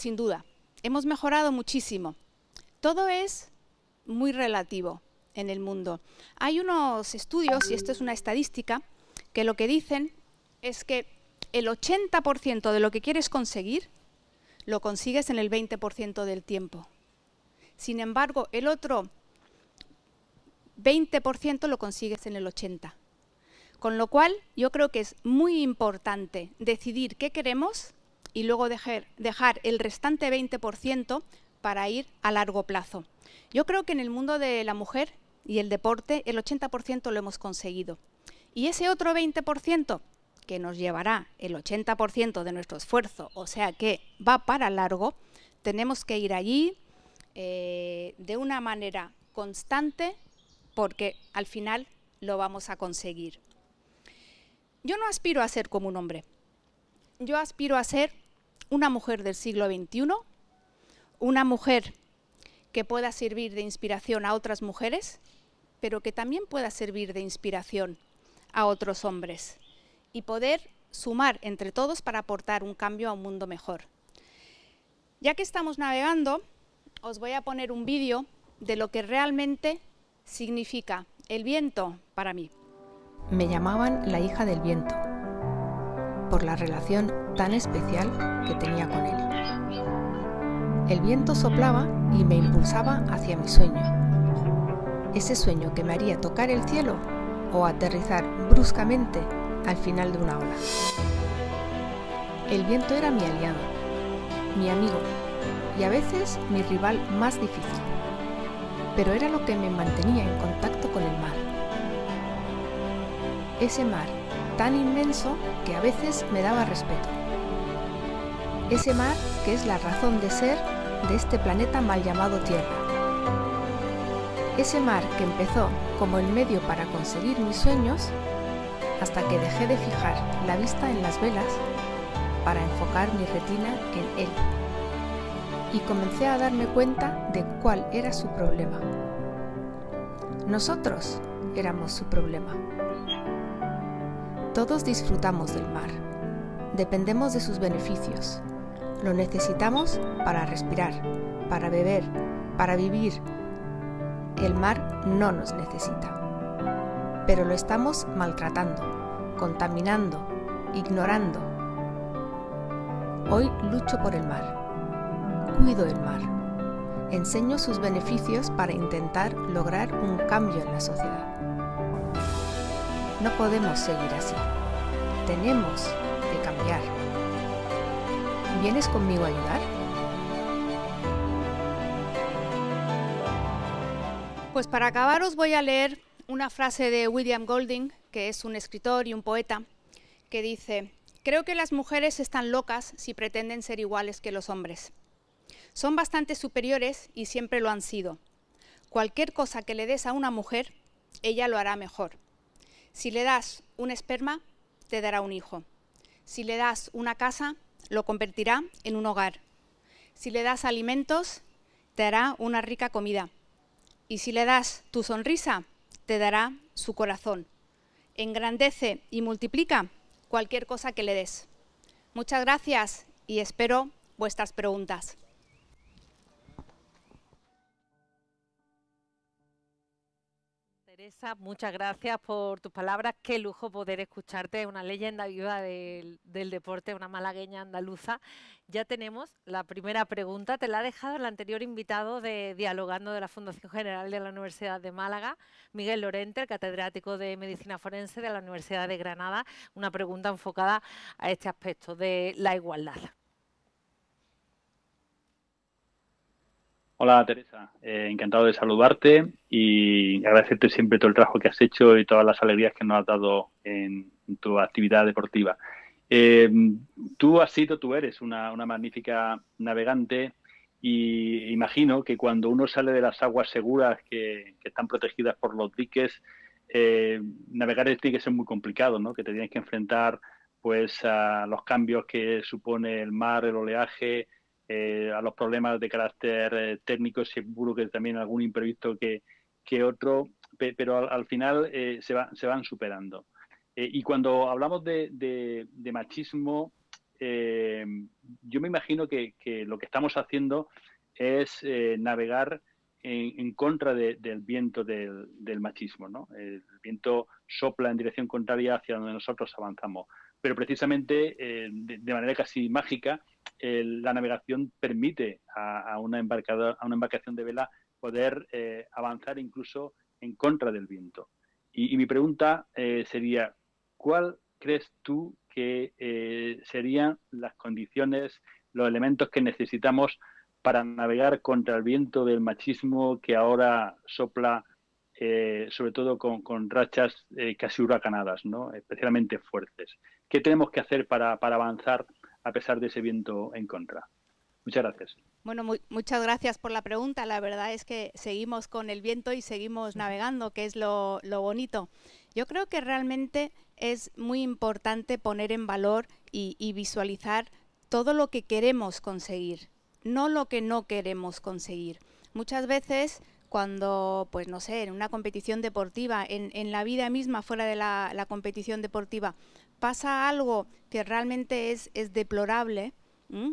sin duda. Hemos mejorado muchísimo. Todo es muy relativo en el mundo. Hay unos estudios, y esto es una estadística, que lo que dicen es que el 80% de lo que quieres conseguir lo consigues en el 20% del tiempo. Sin embargo, el otro 20% lo consigues en el 80%. Con lo cual, yo creo que es muy importante decidir qué queremos y luego dejar, dejar el restante 20% para ir a largo plazo. Yo creo que en el mundo de la mujer y el deporte el 80% lo hemos conseguido. Y ese otro 20% que nos llevará el 80% de nuestro esfuerzo, o sea que va para largo, tenemos que ir allí eh, de una manera constante porque al final lo vamos a conseguir. Yo no aspiro a ser como un hombre, yo aspiro a ser una mujer del siglo XXI, una mujer que pueda servir de inspiración a otras mujeres, pero que también pueda servir de inspiración a otros hombres y poder sumar entre todos para aportar un cambio a un mundo mejor. Ya que estamos navegando, os voy a poner un vídeo de lo que realmente significa el viento para mí. Me llamaban la hija del viento por la relación tan especial que tenía con él. El viento soplaba y me impulsaba hacia mi sueño. Ese sueño que me haría tocar el cielo o aterrizar bruscamente al final de una ola. El viento era mi aliado, mi amigo y a veces mi rival más difícil, pero era lo que me mantenía en contacto con el mar. Ese mar tan inmenso que a veces me daba respeto. Ese mar que es la razón de ser de este planeta mal llamado Tierra. Ese mar que empezó como el medio para conseguir mis sueños, hasta que dejé de fijar la vista en las velas para enfocar mi retina en él. Y comencé a darme cuenta de cuál era su problema. Nosotros éramos su problema. Todos disfrutamos del mar. Dependemos de sus beneficios. Lo necesitamos para respirar, para beber, para vivir. El mar no nos necesita. Pero lo estamos maltratando, contaminando, ignorando. Hoy lucho por el mar. Cuido el mar. Enseño sus beneficios para intentar lograr un cambio en la sociedad. No podemos seguir así. Tenemos que cambiar. ¿Vienes conmigo a ayudar? Pues para acabar os voy a leer una frase de William Golding, que es un escritor y un poeta, que dice, Creo que las mujeres están locas si pretenden ser iguales que los hombres. Son bastante superiores y siempre lo han sido. Cualquier cosa que le des a una mujer, ella lo hará mejor. Si le das un esperma, te dará un hijo. Si le das una casa, lo convertirá en un hogar. Si le das alimentos, te dará una rica comida. Y si le das tu sonrisa, te dará su corazón. Engrandece y multiplica cualquier cosa que le des. Muchas gracias y espero vuestras preguntas. muchas gracias por tus palabras. Qué lujo poder escucharte. Una leyenda viva del, del, deporte, una malagueña andaluza. Ya tenemos la primera pregunta. Te la ha dejado el anterior invitado de Dialogando de la Fundación General de la Universidad de Málaga, Miguel Lorente, el catedrático de Medicina Forense de la Universidad de Granada. Una pregunta enfocada a este aspecto de la igualdad. Hola Teresa, eh, encantado de saludarte y agradecerte siempre todo el trabajo que has hecho y todas las alegrías que nos has dado en, tu actividad deportiva. Eh, tú has sido, tú eres una, magnífica navegante, y imagino que cuando uno sale de las aguas seguras que, están protegidas por los diques, eh, navegar el dique es muy complicado, ¿no? Que te tienes que enfrentar pues a los cambios que supone el mar, el oleaje, eh, a los problemas de carácter eh, técnico, seguro que también algún imprevisto que, que otro, pero al, final eh, se, se van superando. y cuando hablamos de, de, machismo, yo me imagino que, lo que estamos haciendo es navegar en, contra del viento del, del, machismo. ¿no? El viento sopla en dirección contraria hacia donde nosotros avanzamos. Pero precisamente de, manera casi mágica la navegación permite a, una a, una, embarcación de vela poder eh, avanzar incluso en contra del viento. Y, mi pregunta eh, sería, ¿cuál crees tú que eh, serían las condiciones, los elementos que necesitamos para navegar contra el viento del machismo que ahora sopla, sobre todo con, rachas casi huracanadas, ¿no? especialmente fuertes? ¿Qué tenemos que hacer para avanzar? a pesar de ese viento en contra. Muchas gracias. Bueno, muchas gracias por la pregunta. La verdad es que seguimos con el viento y seguimos navegando, que es lo, bonito. Yo creo que realmente es muy importante poner en valor y, visualizar todo lo que queremos conseguir, no lo que no queremos conseguir. Muchas veces cuando, pues no sé, en una competición deportiva, en, la vida misma fuera de la competición deportiva, pasa algo que realmente es, es deplorable,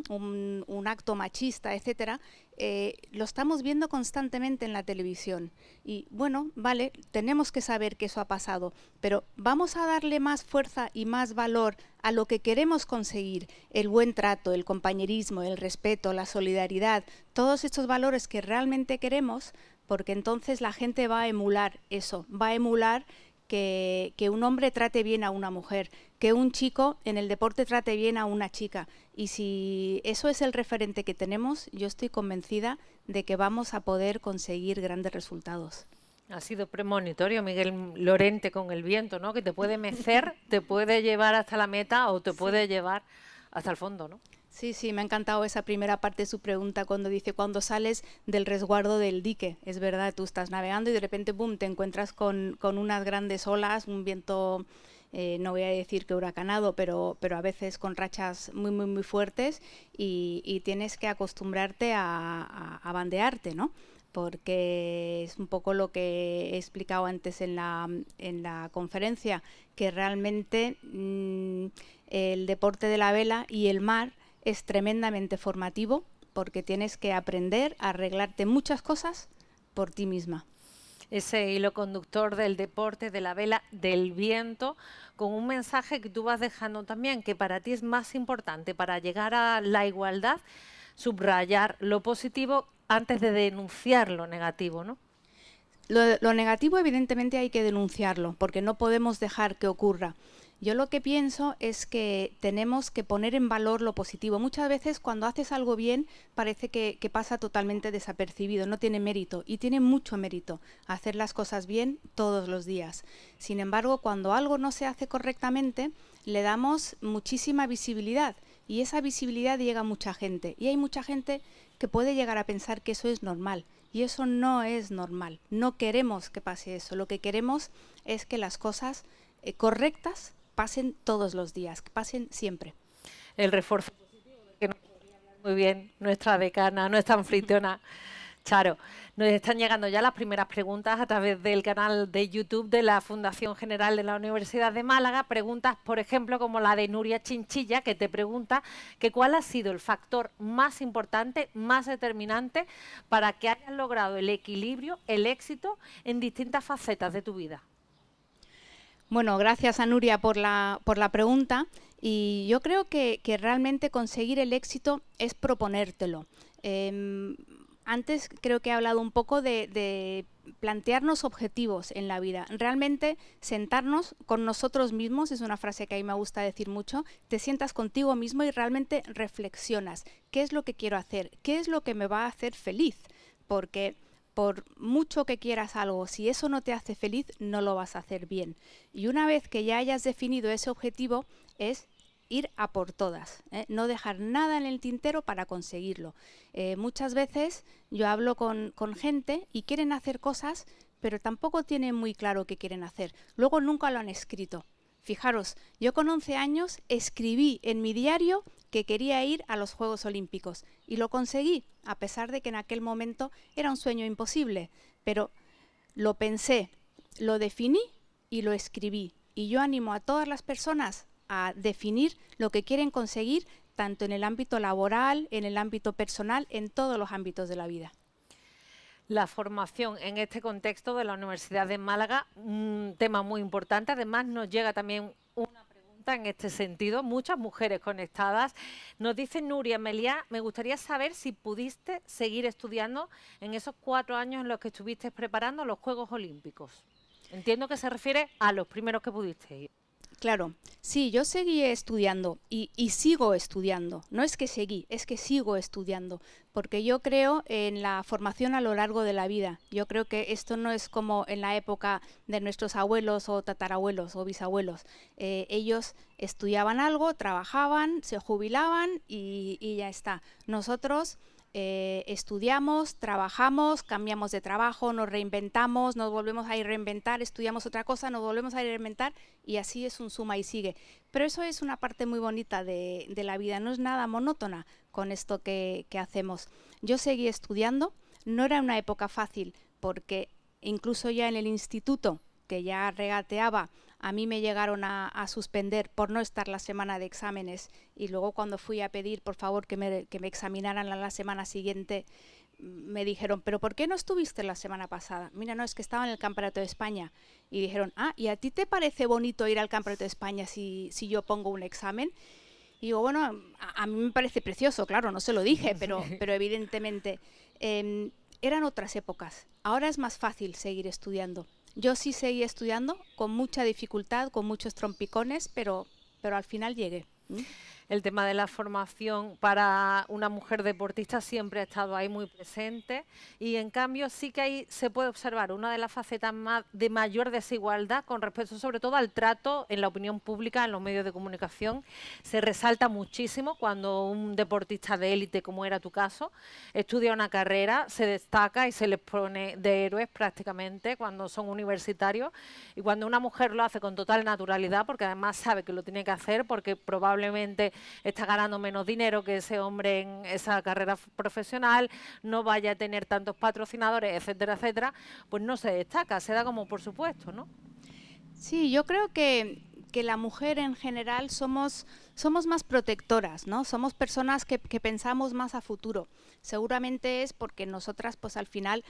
un, acto machista, etcétera, eh, lo estamos viendo constantemente en la televisión. Y bueno, vale, tenemos que saber que eso ha pasado, pero vamos a darle más fuerza y más valor a lo que queremos conseguir, el buen trato, el compañerismo, el respeto, la solidaridad, todos estos valores que realmente queremos, porque entonces la gente va a emular eso, va a emular que, un hombre trate bien a una mujer, que un chico en el deporte trate bien a una chica. Y si eso es el referente que tenemos, yo estoy convencida de que vamos a poder conseguir grandes resultados. Ha sido premonitorio, Miguel Lorente, con el viento, ¿no? Que te puede mecer, te puede llevar hasta la meta o te puede llevar hasta el fondo, ¿no? Sí, sí, me ha encantado esa primera parte de su pregunta cuando dice cuando sales del resguardo del dique. Es verdad, tú estás navegando y de repente, boom, te encuentras con, unas grandes olas, un viento, eh, no voy a decir que huracanado, pero, pero a veces con rachas muy, muy, muy fuertes y, tienes que acostumbrarte a, bandearte, ¿no? porque es un poco lo que he explicado antes en la, conferencia, que realmente mm, el deporte de la vela y el mar es tremendamente formativo porque tienes que aprender a arreglarte muchas cosas por ti misma ese hilo conductor del deporte, de la vela, del viento, con un mensaje que tú vas dejando también, que para ti es más importante para llegar a la igualdad, subrayar lo positivo antes de denunciar lo negativo, lo negativo evidentemente hay que denunciarlo, porque no podemos dejar que ocurra. Yo lo que pienso es que tenemos que poner en valor lo positivo. Muchas veces cuando haces algo bien parece que, pasa totalmente desapercibido, no tiene mérito y tiene mucho mérito hacer las cosas bien todos los días. Sin embargo, cuando algo no se hace correctamente, le damos muchísima visibilidad y esa visibilidad llega a mucha gente y hay mucha gente que puede llegar a pensar que eso es normal. Y eso no es normal. No queremos que pase eso. Lo que queremos es que las cosas eh, correctas pasen todos los días, que pasen siempre. El refuerzo que nos muy bien nuestra decana, nuestra anfitriona. Charo, nos están llegando ya las primeras preguntas a través del canal de YouTube de la Fundación General de la Universidad de Málaga. Preguntas, por ejemplo, como la de Nuria Chinchilla, que te pregunta que cuál ha sido el factor más importante, más determinante para que hayas logrado el equilibrio, el éxito en distintas facetas de tu vida. Bueno, gracias a Nuria por la, por la pregunta. Y yo creo que, realmente conseguir el éxito es proponértelo. Em, antes creo que he hablado un poco de, de, plantearnos objetivos en la vida. Realmente sentarnos con nosotros mismos, es una frase que a mí me gusta decir mucho, te sientas contigo mismo y realmente reflexionas. ¿Qué es lo que quiero hacer? ¿Qué es lo que me va a hacer feliz? Porque por mucho que quieras algo, si eso no te hace feliz, no lo vas a hacer bien. Y una vez que ya hayas definido ese objetivo, es ir a por todas, ¿eh? no dejar nada en el tintero para conseguirlo. Eh, muchas veces yo hablo con, con, gente y quieren hacer cosas, pero tampoco tienen muy claro qué quieren hacer. Luego nunca lo han escrito. Fijaros, yo con 11 años escribí en mi diario que quería ir a los Juegos Olímpicos y lo conseguí, a pesar de que en aquel momento era un sueño imposible, pero lo pensé, lo definí y lo escribí. Y yo animo a todas las personas a definir lo que quieren conseguir tanto en el ámbito laboral, en el ámbito personal, en todos los ámbitos de la vida la formación en este contexto de la Universidad de Málaga, un tema muy importante. Además, nos llega también una pregunta en este sentido, muchas mujeres conectadas. Nos dice Nuria Meliá, me gustaría saber si pudiste seguir estudiando en esos cuatro años en los que estuviste preparando los Juegos Olímpicos. Entiendo que se refiere a los primeros que pudiste ir. Claro, sí, yo seguí estudiando y, sigo estudiando. No es que seguí, es que sigo estudiando, porque yo creo en la formación a lo largo de la vida. Yo creo que esto no es como en la época de nuestros abuelos o tatarabuelos o bisabuelos. Eh, ellos estudiaban algo, trabajaban, se jubilaban y ya está. Nosotros eh, estudiamos, trabajamos, cambiamos de trabajo, nos reinventamos, nos volvemos a ir reinventar, estudiamos otra cosa, nos volvemos a reinventar y así es un suma y sigue. Pero eso es una parte muy bonita de, la vida, no es nada monótona con esto que hacemos. Yo seguí estudiando, no era una época fácil porque incluso ya en el instituto, que ya regateaba, a mí me llegaron a, suspender por no estar la semana de exámenes y luego cuando fui a pedir por favor que me, que me examinaran la semana siguiente, mm, me dijeron, pero ¿por qué no estuviste la semana pasada? Mira, no, es que estaba en el Campeonato de España. Y dijeron, ah, ¿y a ti te parece bonito ir al Campeonato de España si, si yo pongo un examen? Y digo, bueno, a, mí me parece precioso, claro, no se lo dije, pero, pero evidentemente em, eran otras épocas. Ahora es más fácil seguir estudiando. Yo sí seguí estudiando con mucha dificultad, con muchos trompicones, pero, pero al final llegué el tema de la formación para una mujer deportista siempre ha estado ahí muy presente y en cambio sí que ahí se puede observar una de las facetas de mayor desigualdad con respecto sobre todo al trato en la opinión pública, en los medios de comunicación. Se resalta muchísimo cuando un deportista de élite, como era tu caso, estudia una carrera, se destaca y se les pone de héroes prácticamente cuando son universitarios y cuando una mujer lo hace con total naturalidad porque además sabe que lo tiene que hacer porque probablemente está ganando menos dinero que ese hombre en esa carrera profesional, no vaya a tener tantos patrocinadores, etcétera, etcétera, pues no se destaca, se da como por supuesto, ¿no? Sí, yo creo que, la mujer en general somos, más protectoras, ¿no? Somos personas que, pensamos más a futuro. Seguramente es porque nosotras, pues al final,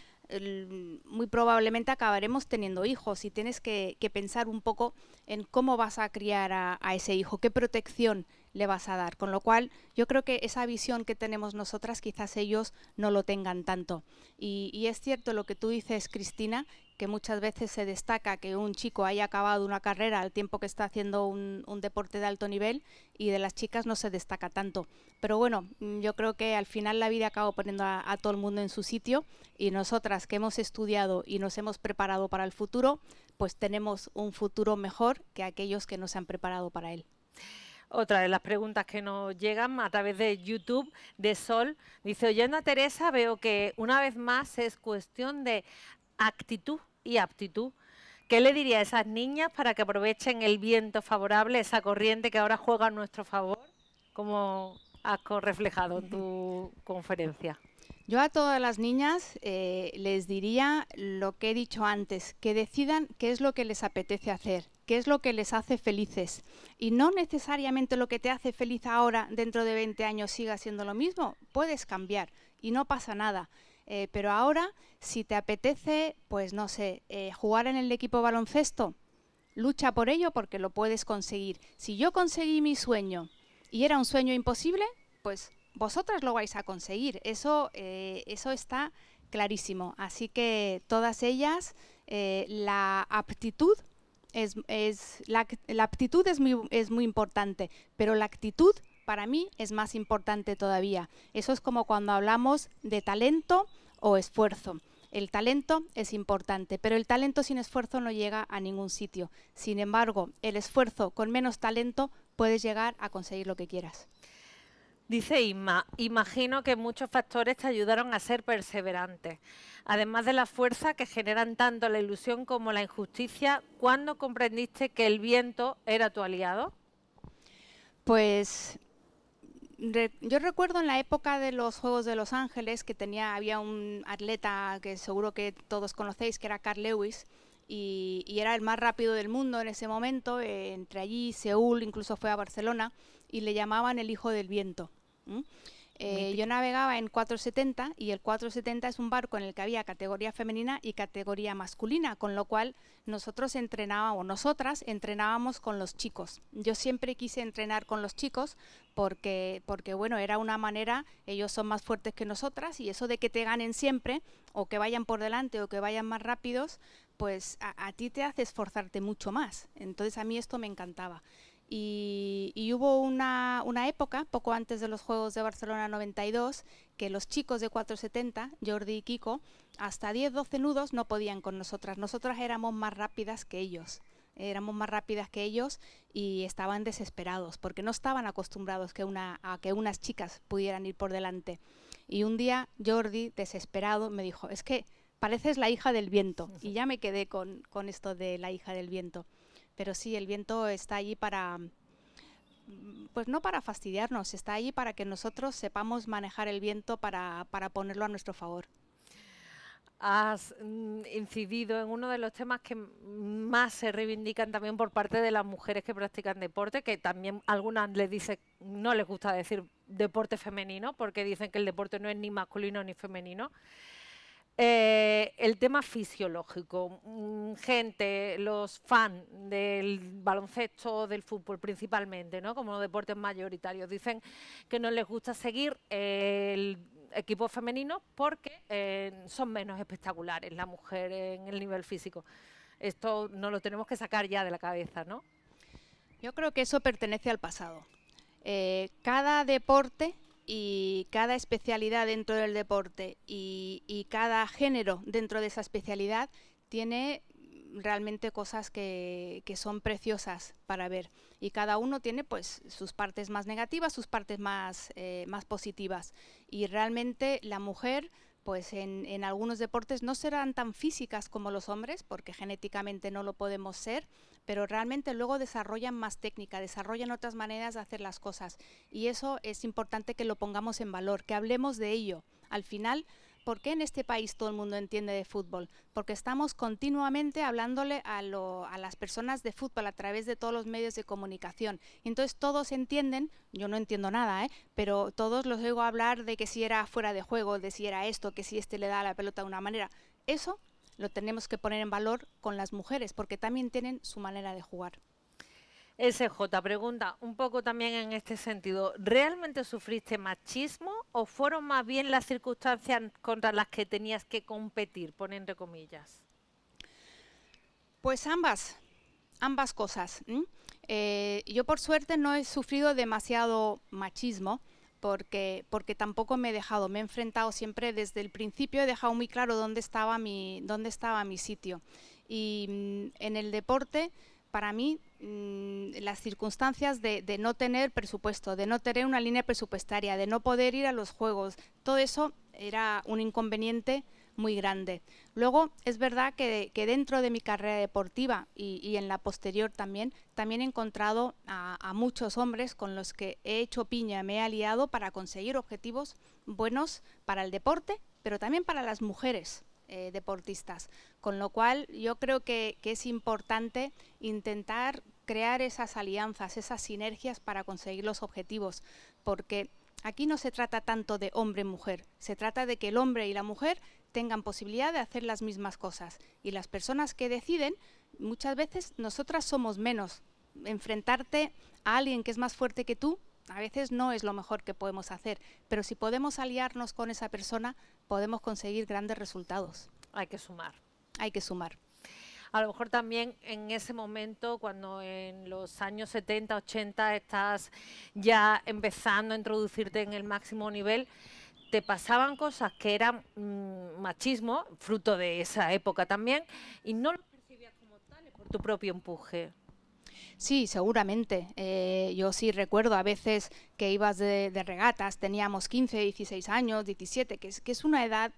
muy probablemente acabaremos teniendo hijos y tienes que, pensar un poco en cómo vas a criar a ese hijo, qué protección le vas a dar. Con lo cual, yo creo que esa visión que tenemos nosotras quizás ellos no lo tengan tanto. Y, es cierto lo que tú dices, Cristina, que muchas veces se destaca que un chico haya acabado una carrera al tiempo que está haciendo un, deporte de alto nivel y de las chicas no se destaca tanto. Pero bueno, mm, yo creo que al final la vida acaba poniendo a, a todo el mundo en su sitio y nosotras que hemos estudiado y nos hemos preparado para el futuro, pues tenemos un futuro mejor que aquellos que no se han preparado para él otra de las preguntas que nos llegan a través de YouTube de Sol. Dice, oyendo a Teresa, veo que una vez más es cuestión de actitud y aptitud. ¿Qué le diría a esas niñas para que aprovechen el viento favorable, esa corriente que ahora juega a nuestro favor, como has reflejado en tu conferencia? Yo a todas las niñas eh, les diría lo que he dicho antes, que decidan qué es lo que les apetece hacer, qué es lo que les hace felices. Y no necesariamente lo que te hace feliz ahora, dentro de 20 años, siga siendo lo mismo. Puedes cambiar y no pasa nada. Eh, pero ahora, si te apetece, pues no sé, eh, jugar en el equipo baloncesto, lucha por ello porque lo puedes conseguir. Si yo conseguí mi sueño y era un sueño imposible, pues vosotras lo vais a conseguir, eh, eso, está clarísimo. Así que todas ellas, eh, la aptitud es, la, aptitud es muy, es muy importante, pero la actitud para mí es más importante todavía. Eso es como cuando hablamos de talento o esfuerzo. El talento es importante, pero el talento sin esfuerzo no llega a ningún sitio. Sin embargo, el esfuerzo con menos talento puedes llegar a conseguir lo que quieras. Dice Isma, imagino que muchos factores te ayudaron a ser perseverante. Además de la fuerza que generan tanto la ilusión como la injusticia, ¿cuándo comprendiste que el viento era tu aliado? Pues yo recuerdo en la época de los Juegos de Los Ángeles que tenía, había un atleta que seguro que todos conocéis, que era Carl Lewis, y, era el más rápido del mundo en ese momento, eh, entre allí, Seúl, incluso fue a Barcelona, y le llamaban el hijo del viento. Eh, yo navegaba en 470 y el 470 es un barco en el que había categoría femenina y categoría masculina, con lo cual nosotros entrenábamos, nosotras entrenábamos con los chicos. Yo siempre quise entrenar con los chicos porque, bueno, era una manera, ellos son más fuertes que nosotras y eso de que te ganen siempre o que vayan por delante o que vayan más rápidos, pues a, a ti te hace esforzarte mucho más. Entonces a mí esto me encantaba. Y, hubo una, época, poco antes de los Juegos de Barcelona 92, que los chicos de 470, Jordi y Kiko, hasta 10-12 nudos no podían con nosotras. Nosotras éramos más rápidas que ellos. Éramos más rápidas que ellos y estaban desesperados porque no estaban acostumbrados a que unas chicas pudieran ir por delante. Y un día Jordi, desesperado, me dijo, es que pareces la hija del viento. Y ya me quedé con esto de la hija del viento pero sí, el viento está allí para, mm, pues no para fastidiarnos, está allí para que nosotros sepamos manejar el viento para, para ponerlo a nuestro favor. Has mm, incidido en uno de los temas que más se reivindican también por parte de las mujeres que practican deporte, que también algunas les dice, no les gusta decir deporte femenino, porque dicen que el deporte no es ni masculino ni femenino. Eh, el tema fisiológico, mm, gente, los fans del baloncesto, del fútbol principalmente, ¿no? como los deportes mayoritarios, dicen que no les gusta seguir el equipo femenino porque eh, son menos espectaculares la mujer en el nivel físico. Esto no lo tenemos que sacar ya de la cabeza, ¿no? Yo creo que eso pertenece al pasado. Eh, cada deporte y cada especialidad dentro del deporte y, cada género dentro de esa especialidad tiene realmente cosas que, son preciosas para ver. Y cada uno tiene pues sus partes más negativas, sus partes eh, más, positivas. Y realmente la mujer pues en, en, algunos deportes no serán tan físicas como los hombres, porque genéticamente no lo podemos ser, pero realmente luego desarrollan más técnica, desarrollan otras maneras de hacer las cosas. Y eso es importante que lo pongamos en valor, que hablemos de ello. Al final, ¿por qué en este país todo el mundo entiende de fútbol? Porque estamos continuamente hablándole a, las personas de fútbol a través de todos los medios de comunicación. Entonces todos entienden, yo no entiendo nada, ¿eh? pero todos los oigo hablar de que si era fuera de juego, de si era esto, que si este le da la pelota de una manera. Eso lo tenemos que poner en valor con las mujeres, porque también tienen su manera de jugar. SJ pregunta un poco también en este sentido, ¿realmente sufriste machismo o fueron más bien las circunstancias contra las que tenías que competir, poniendo entre comillas? Pues ambas, ambas cosas. Eh, yo por suerte no he sufrido demasiado machismo, porque, porque tampoco me he dejado, me he enfrentado siempre desde el principio, he dejado muy claro dónde estaba mi, dónde estaba mi sitio. Y mm, en el deporte, para mí, mm, las circunstancias de, no tener presupuesto, de no tener una línea presupuestaria, de no poder ir a los juegos, todo eso era un inconveniente muy grande. Luego, es verdad que, dentro de mi carrera deportiva y, en la posterior también, también he encontrado a, muchos hombres con los que he hecho piña, me he aliado para conseguir objetivos buenos para el deporte, pero también para las mujeres. Eh, deportistas, con lo cual yo creo que, que es importante intentar crear esas alianzas, esas sinergias para conseguir los objetivos, porque aquí no se trata tanto de hombre-mujer, se trata de que el hombre y la mujer tengan posibilidad de hacer las mismas cosas. Y las personas que deciden, muchas veces nosotras somos menos. Enfrentarte a alguien que es más fuerte que tú, a veces no es lo mejor que podemos hacer, pero si podemos aliarnos con esa persona, podemos conseguir grandes resultados. Hay que sumar. Hay que sumar. A lo mejor también en ese momento, cuando en los años 70, 80 estás ya empezando a introducirte en el máximo nivel, te pasaban cosas que eran mm, machismo, fruto de esa época también, y no lo percibías como tal, por tu propio empuje. Sí, seguramente. Eh, yo sí recuerdo a veces que ibas de, regatas, teníamos 15, 16 años, 17, que es, una edad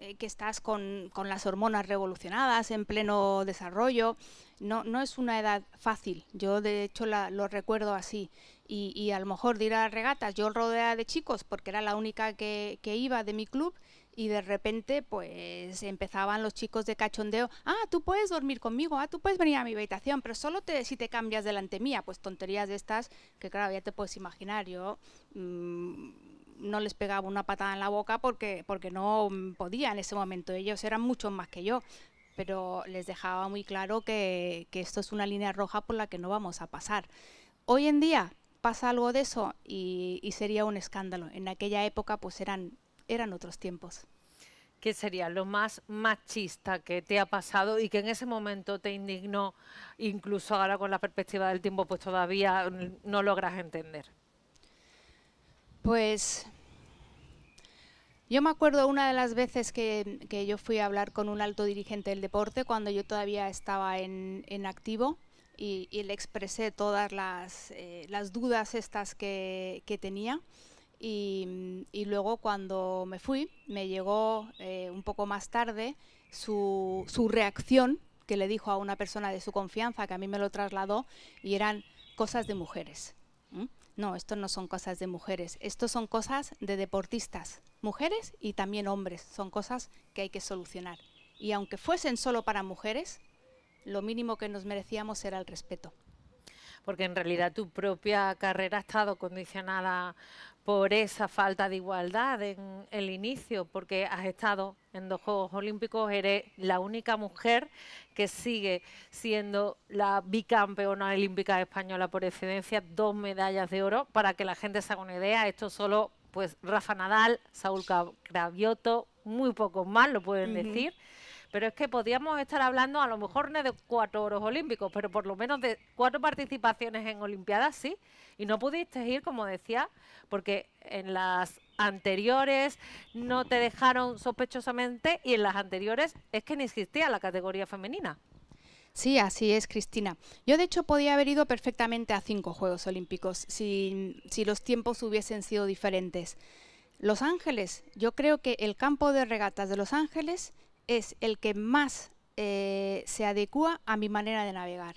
eh, que estás con, las hormonas revolucionadas, en pleno desarrollo. No, no es una edad fácil. Yo de hecho lo recuerdo así y, a lo mejor de ir a las regatas, yo rodeada de chicos porque era la única que, iba de mi club y de repente pues empezaban los chicos de cachondeo, ah, tú puedes dormir conmigo, ah, tú puedes venir a mi habitación, pero solo te, si te cambias delante mía, pues tonterías de estas que claro, ya te puedes imaginar, yo mm, no les pegaba una patada en la boca porque, porque no podía en ese momento, ellos eran muchos más que yo, pero les dejaba muy claro que, que esto es una línea roja por la que no vamos a pasar. Hoy en día pasa algo de eso y, sería un escándalo. En aquella época pues eran, eran otros tiempos. ¿Qué sería lo más machista que te ha pasado y que en ese momento te indignó, incluso ahora con la perspectiva del tiempo, pues todavía no logras entender? Pues yo me acuerdo una de las veces que, yo fui a hablar con un alto dirigente del deporte cuando yo todavía estaba en, en activo y, le expresé todas las, eh, dudas estas que, tenía. Mm, y, luego cuando me fui, me llegó eh, un poco más tarde su, reacción que le dijo a una persona de su confianza, que a mí me lo trasladó, y eran cosas de mujeres. No, esto no son cosas de mujeres, esto son cosas de deportistas, mujeres y también hombres, son cosas que hay que solucionar. Y aunque fuesen solo para mujeres, lo mínimo que nos merecíamos era el respeto. Porque en realidad tu propia carrera ha estado condicionada por esa falta de igualdad en el inicio, porque has estado en dos Juegos Olímpicos, eres la única mujer que sigue siendo la bicampeona olímpica española por excedencia, dos medallas de oro, para que la gente se haga una idea, esto solo pues Rafa Nadal, Saúl Cravioto, muy pocos más lo pueden decir. Pero es que podíamos estar hablando a lo mejor de cuatro oros olímpicos, pero por lo menos de cuatro participaciones en Olimpiadas sí. Y no pudiste ir, como decía, porque en las anteriores no te dejaron sospechosamente y en las anteriores es que ni existía la categoría femenina. Sí, así es, Cristina. Yo de hecho podía haber ido perfectamente a cinco Juegos Olímpicos si los tiempos hubiesen sido diferentes. Los Ángeles, yo creo que el campo de regatas de Los Ángeles es el que más eh, se adecua a mi manera de navegar.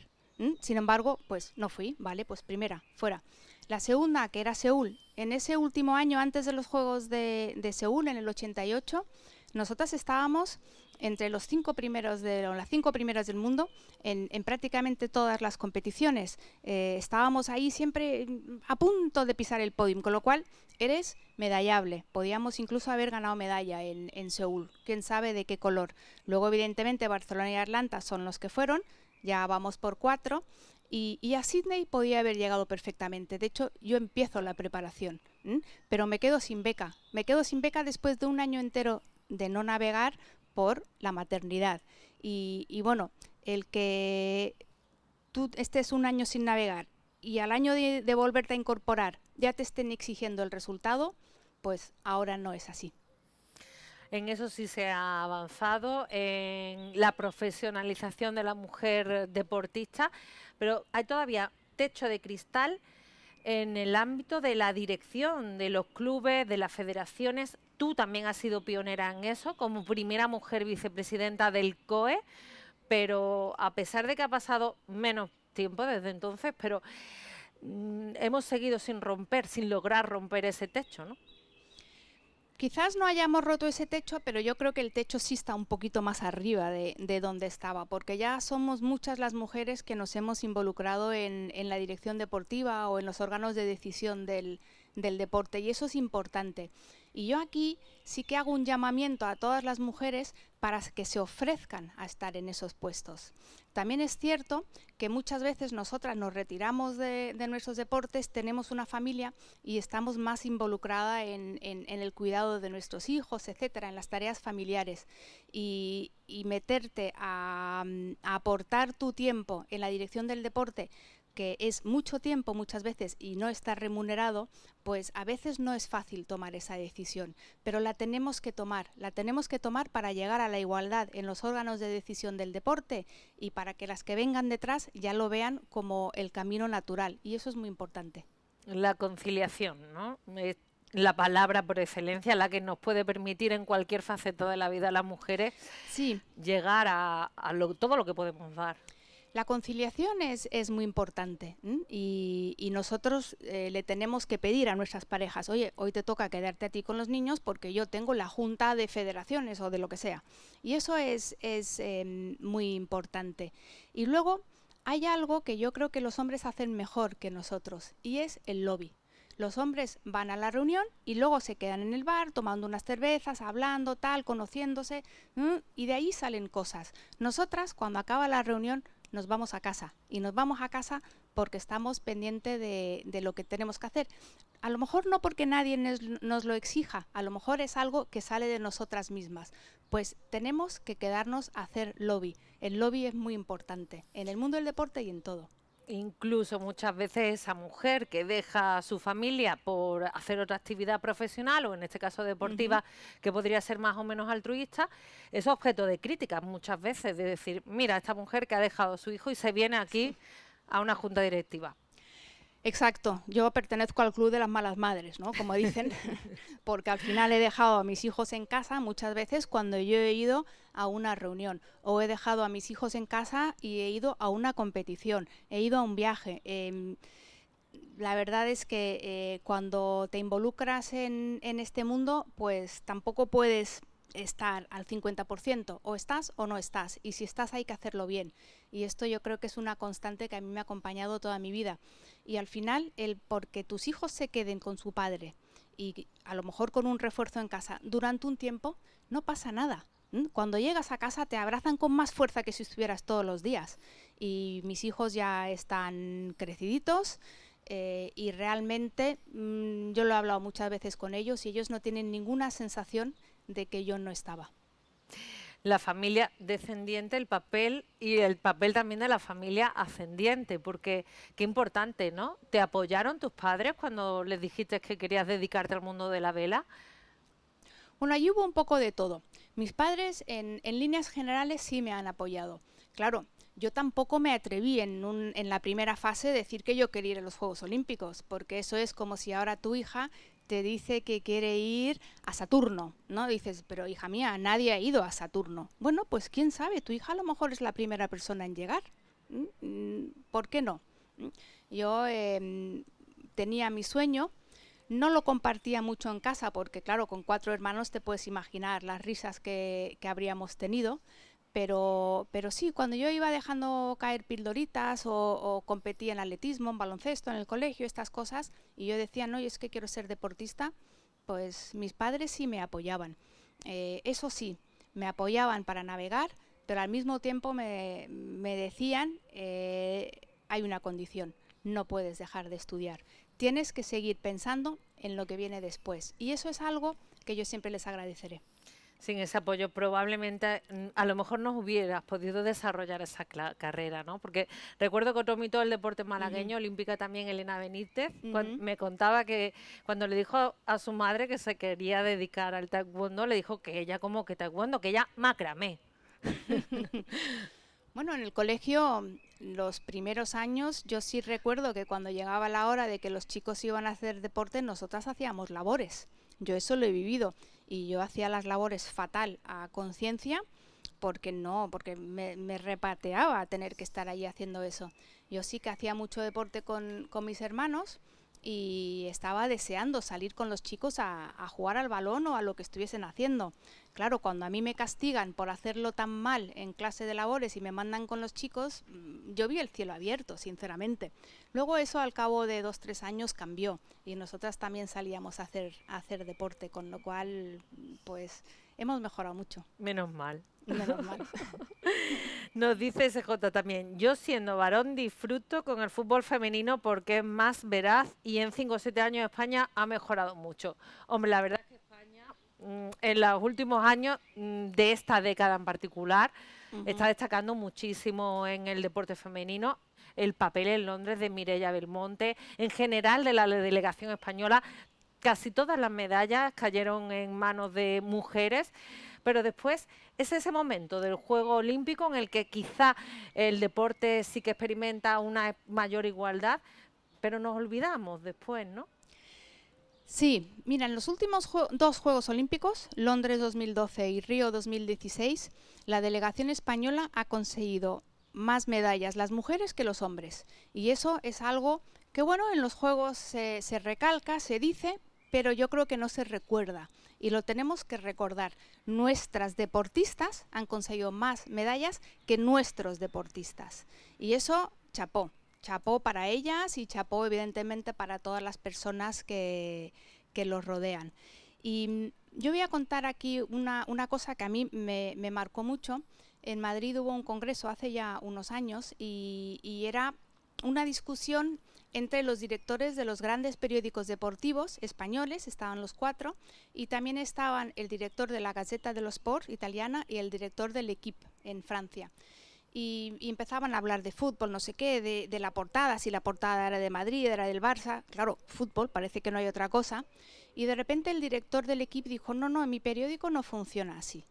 Sin embargo, pues no fui, ¿vale? Pues primera, fuera. La segunda, que era Seúl. En ese último año, antes de los Juegos de, de Seúl, en el 88, nosotras estábamos entre los cinco primeros de, las cinco primeras del mundo en, prácticamente todas las competiciones. Eh, estábamos ahí siempre mm, a punto de pisar el podium, con lo cual eres medallable. Podíamos incluso haber ganado medalla en, Seúl, quién sabe de qué color. Luego, evidentemente, Barcelona y Atlanta son los que fueron, ya vamos por cuatro. Y, a Sydney podía haber llegado perfectamente. De hecho, yo empiezo la preparación, pero me quedo sin beca. Me quedo sin beca después de un año entero de no navegar por la maternidad. Y, bueno, el que tú estés un año sin navegar y al año de, volverte a incorporar ya te estén exigiendo el resultado, pues ahora no es así. En eso sí se ha avanzado, en la profesionalización de la mujer deportista, pero hay todavía techo de cristal en el ámbito de la dirección de los clubes, de las federaciones. Tú también has sido pionera en eso, como primera mujer vicepresidenta del COE, pero a pesar de que ha pasado menos tiempo desde entonces, pero mm, hemos seguido sin romper, sin lograr romper ese techo, ¿no? quizás no hayamos roto ese techo, pero yo creo que el techo sí está un poquito más arriba de, donde estaba, porque ya somos muchas las mujeres que nos hemos involucrado en, la dirección deportiva o en los órganos de decisión del deporte, y eso es importante. Y yo aquí sí que hago un llamamiento a todas las mujeres para que se ofrezcan a estar en esos puestos. También es cierto que muchas veces nosotras nos retiramos de, nuestros deportes, tenemos una familia y estamos más involucradas en, el cuidado de nuestros hijos, etcétera, en las tareas familiares. Y, meterte a, a aportar tu tiempo en la dirección del deporte que es mucho tiempo muchas veces y no está remunerado, pues a veces no es fácil tomar esa decisión, pero la tenemos que tomar, la tenemos que tomar para llegar a la igualdad en los órganos de decisión del deporte y para que las que vengan detrás ya lo vean como el camino natural y eso es muy importante. La conciliación, ¿no? Eh, la palabra por excelencia, la que nos puede permitir en cualquier faceta de la vida a las mujeres sí. llegar a, todo lo que podemos dar. La conciliación es, muy importante y, nosotros eh, le tenemos que pedir a nuestras parejas, oye, hoy te toca quedarte a ti con los niños porque yo tengo la junta de federaciones o de lo que sea. Y eso es, em, muy importante. Y luego hay algo que yo creo que los hombres hacen mejor que nosotros y es el lobby. Los hombres van a la reunión y luego se quedan en el bar tomando unas cervezas, hablando, tal, conociéndose, y de ahí salen cosas. Nosotras, cuando acaba la reunión, nos vamos a casa. Y nos vamos a casa porque estamos pendientes de, lo que tenemos que hacer. A lo mejor no porque nadie nos lo exija, a lo mejor es algo que sale de nosotras mismas. Pues tenemos que quedarnos a hacer lobby. El lobby es muy importante en el mundo del deporte y en todo. Incluso muchas veces esa mujer que deja a su familia por hacer otra actividad profesional o en este caso deportiva, que podría ser más o menos altruista, es objeto de críticas muchas veces, de decir, mira, esta mujer que ha dejado a su hijo y se viene aquí a una junta directiva. Exacto, yo pertenezco al club de las malas madres, ¿no? Como dicen, porque al final he dejado a mis hijos en casa muchas veces cuando yo he ido a una reunión o he dejado a mis hijos en casa y he ido a una competición, he ido a un viaje. Em, la verdad es que eh, cuando te involucras en este mundo, pues tampoco puedes estar al 50%, o estás o no estás, y si estás hay que hacerlo bien. Y esto yo creo que es una constante que a mí me ha acompañado toda mi vida. Y al final, el porque tus hijos se queden con su padre y a lo mejor con un refuerzo en casa durante un tiempo, no pasa nada. ¿Mm? Cuando llegas a casa te abrazan con más fuerza que si estuvieras todos los días. Y mis hijos ya están creciditos, eh, y realmente mm, yo lo he hablado muchas veces con ellos y ellos no tienen ninguna sensación de que yo no estaba. La familia descendiente, el papel y el papel también de la familia ascendiente, porque qué importante, ¿no? ¿Te apoyaron tus padres cuando les dijiste que querías dedicarte al mundo de la vela? Bueno, allí hubo un poco de todo. Mis padres en, líneas generales sí me han apoyado. Claro, yo tampoco me atreví en, en, la primera fase decir que yo quería ir a los Juegos Olímpicos, porque eso es como si ahora tu hija te dice que quiere ir a Saturno, ¿no? Dices, pero hija mía, nadie ha ido a Saturno. Bueno, pues quién sabe, tu hija a lo mejor es la primera persona en llegar. Mm, ¿Por qué no? Yo em, tenía mi sueño, no lo compartía mucho en casa porque, claro, con cuatro hermanos te puedes imaginar las risas que habríamos tenido. Pero, sí, cuando yo iba dejando caer pildoritas o, competía en atletismo, en baloncesto, en el colegio, estas cosas, y yo decía, no, es que quiero ser deportista, pues mis padres sí me apoyaban. Eh, eso sí, me apoyaban para navegar, pero al mismo tiempo me, decían, eh, hay una condición, no puedes dejar de estudiar, tienes que seguir pensando en lo que viene después. Y eso es algo que yo siempre les agradeceré sin ese apoyo probablemente mm, a lo mejor no hubieras podido desarrollar esa carrera, ¿no? Porque recuerdo que otro mito del deporte malagueño, olímpica también Elena Benítez, me contaba que cuando le dijo a su madre que se quería dedicar al taekwondo, le dijo que ella como que taekwondo, que ella macramé. bueno, en el colegio los primeros años yo sí recuerdo que cuando llegaba la hora de que los chicos iban a hacer deporte, nosotras hacíamos labores. Yo eso lo he vivido y yo hacía las labores fatal a conciencia porque no, porque me, repateaba tener que estar ahí haciendo eso. Yo sí que hacía mucho deporte con mis hermanos, y estaba deseando salir con los chicos a, jugar al balón o a lo que estuviesen haciendo. Claro, cuando a mí me castigan por hacerlo tan mal en clase de labores y me mandan con los chicos, mm, yo vi el cielo abierto, sinceramente. Luego eso al cabo de dos, tres años cambió y nosotras también salíamos a hacer, a hacer deporte, con lo cual pues hemos mejorado mucho. Menos mal. Nos dice SJ también, yo siendo varón disfruto con el fútbol femenino porque es más veraz y en 5 o 7 años España ha mejorado mucho. Hombre, la verdad es que España mm, en los últimos años mm, de esta década en particular está destacando muchísimo en el deporte femenino el papel en Londres de Mirella Belmonte, en general de la delegación española. Casi todas las medallas cayeron en manos de mujeres pero después es ese momento del Juego Olímpico en el que quizá el deporte sí que experimenta una mayor igualdad, pero nos olvidamos después, ¿no? Sí, mira, en los últimos dos Juegos Olímpicos, Londres 2012 y Río 2016, la delegación española ha conseguido más medallas las mujeres que los hombres. Y eso es algo que, bueno, en los Juegos se recalca, se dice, pero yo creo que no se recuerda y lo tenemos que recordar. Nuestras deportistas han conseguido más medallas que nuestros deportistas. Y eso, chapó. Chapó para ellas y chapó evidentemente para todas las personas que, los rodean. Y mm, yo voy a contar aquí una, cosa que a mí me, marcó mucho. En Madrid hubo un congreso hace ya unos años y, y era una discusión entre los directores de los grandes periódicos deportivos españoles estaban los cuatro y también estaban el director de la Gazeta de los Sports italiana y el director del Equipe en Francia. Y, empezaban a hablar de fútbol, no sé qué, de, la portada, si la portada era de Madrid, era del Barça, claro, fútbol, parece que no hay otra cosa. Y de repente el director del Equipe dijo, no, no, en mi periódico no funciona así.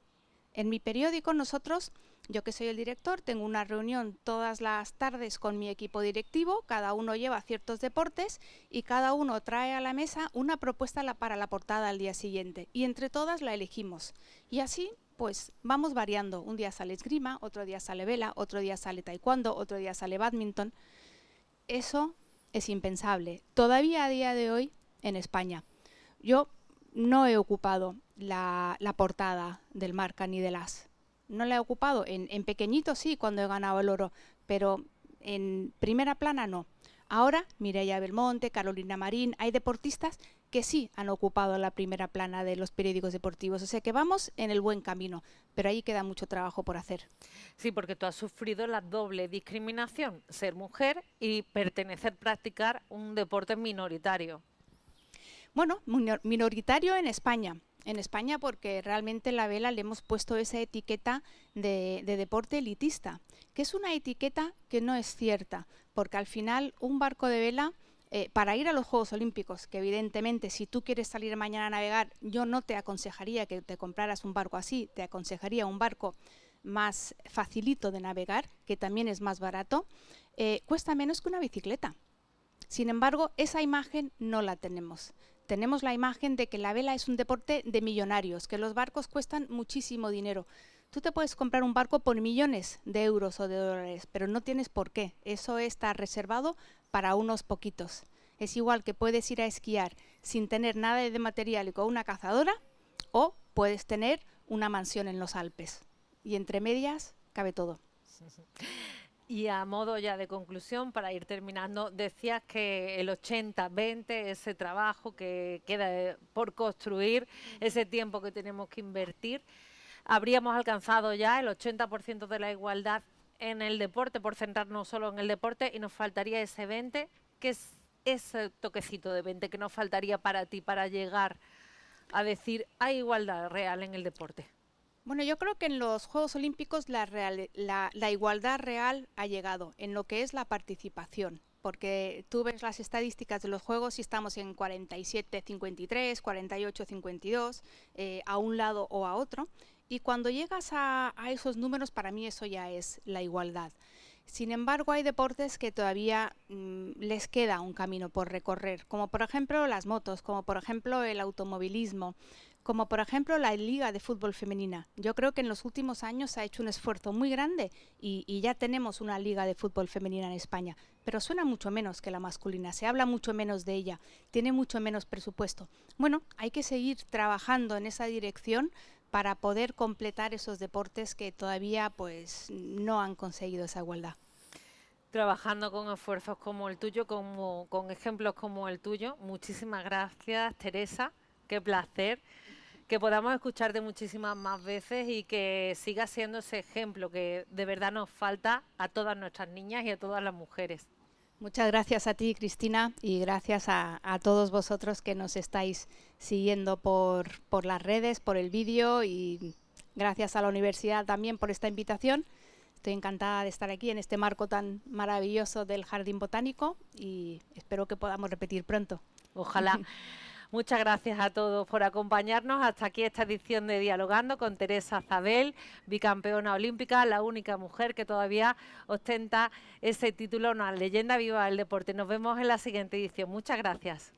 En mi periódico nosotros yo que soy el director, tengo una reunión todas las tardes con mi equipo directivo, cada uno lleva ciertos deportes y cada uno trae a la mesa una propuesta para la portada al día siguiente y entre todas la elegimos. Y así pues vamos variando, un día sale esgrima, otro día sale vela, otro día sale taekwondo, otro día sale badminton. Eso es impensable, todavía a día de hoy en España. Yo no he ocupado la, la portada del marca ni de las no la he ocupado. En, en pequeñito sí, cuando he ganado el oro, pero en primera plana no. Ahora, Mireia Belmonte, Carolina Marín, hay deportistas que sí han ocupado la primera plana de los periódicos deportivos. O sea que vamos en el buen camino, pero ahí queda mucho trabajo por hacer. Sí, porque tú has sufrido la doble discriminación, ser mujer y pertenecer, practicar un deporte minoritario. Bueno, minoritario en España en España porque realmente la vela le hemos puesto esa etiqueta de, deporte elitista, que es una etiqueta que no es cierta, porque al final un barco de vela, eh, para ir a los Juegos Olímpicos, que evidentemente si tú quieres salir mañana a navegar, yo no te aconsejaría que te compraras un barco así, te aconsejaría un barco más facilito de navegar, que también es más barato, eh, cuesta menos que una bicicleta. Sin embargo, esa imagen no la tenemos tenemos la imagen de que la vela es un deporte de millonarios, que los barcos cuestan muchísimo dinero. Tú te puedes comprar un barco por millones de euros o de dólares, pero no tienes por qué. Eso está reservado para unos poquitos. Es igual que puedes ir a esquiar sin tener nada de material y con una cazadora o puedes tener una mansión en los Alpes. Y entre medias cabe todo. Y a modo ya de conclusión, para ir terminando, decías que el 80-20, ese trabajo que queda eh, por construir, ese tiempo que tenemos que invertir, habríamos alcanzado ya el 80% de la igualdad en el deporte, por centrarnos solo en el deporte, y nos faltaría ese 20, que es ese toquecito de 20 que nos faltaría para ti, para llegar a decir, hay igualdad real en el deporte. Bueno, yo creo que en los Juegos Olímpicos la, igualdad real ha llegado en lo que es la participación, porque tú ves las estadísticas de los Juegos y estamos en 47, 53, 48, 52, a un lado o a otro, y cuando llegas a, esos números, para mí eso ya es la igualdad. Sin embargo, hay deportes que todavía mm, les queda un camino por recorrer, como por ejemplo las motos, como por ejemplo el automovilismo como por ejemplo la Liga de Fútbol Femenina. Yo creo que en los últimos años se ha hecho un esfuerzo muy grande y, ya tenemos una Liga de Fútbol Femenina en España, pero suena mucho menos que la masculina, se habla mucho menos de ella, tiene mucho menos presupuesto. Bueno, hay que seguir trabajando en esa dirección para poder completar esos deportes que todavía pues no han conseguido esa igualdad trabajando con esfuerzos como el tuyo, como, con ejemplos como el tuyo. Muchísimas gracias, Teresa. Qué placer que podamos escucharte muchísimas más veces y que sigas siendo ese ejemplo que de verdad nos falta a todas nuestras niñas y a todas las mujeres. Muchas gracias a ti, Cristina, y gracias a, todos vosotros que nos estáis siguiendo por, por las redes, por el vídeo y gracias a la universidad también por esta invitación. Estoy encantada de estar aquí en este marco tan maravilloso del Jardín Botánico y espero que podamos repetir pronto. Ojalá. Muchas gracias a todos por acompañarnos. Hasta aquí esta edición de Dialogando con Teresa Zabel, bicampeona olímpica, la única mujer que todavía ostenta ese título, una leyenda viva del deporte. Nos vemos en la siguiente edición. Muchas gracias.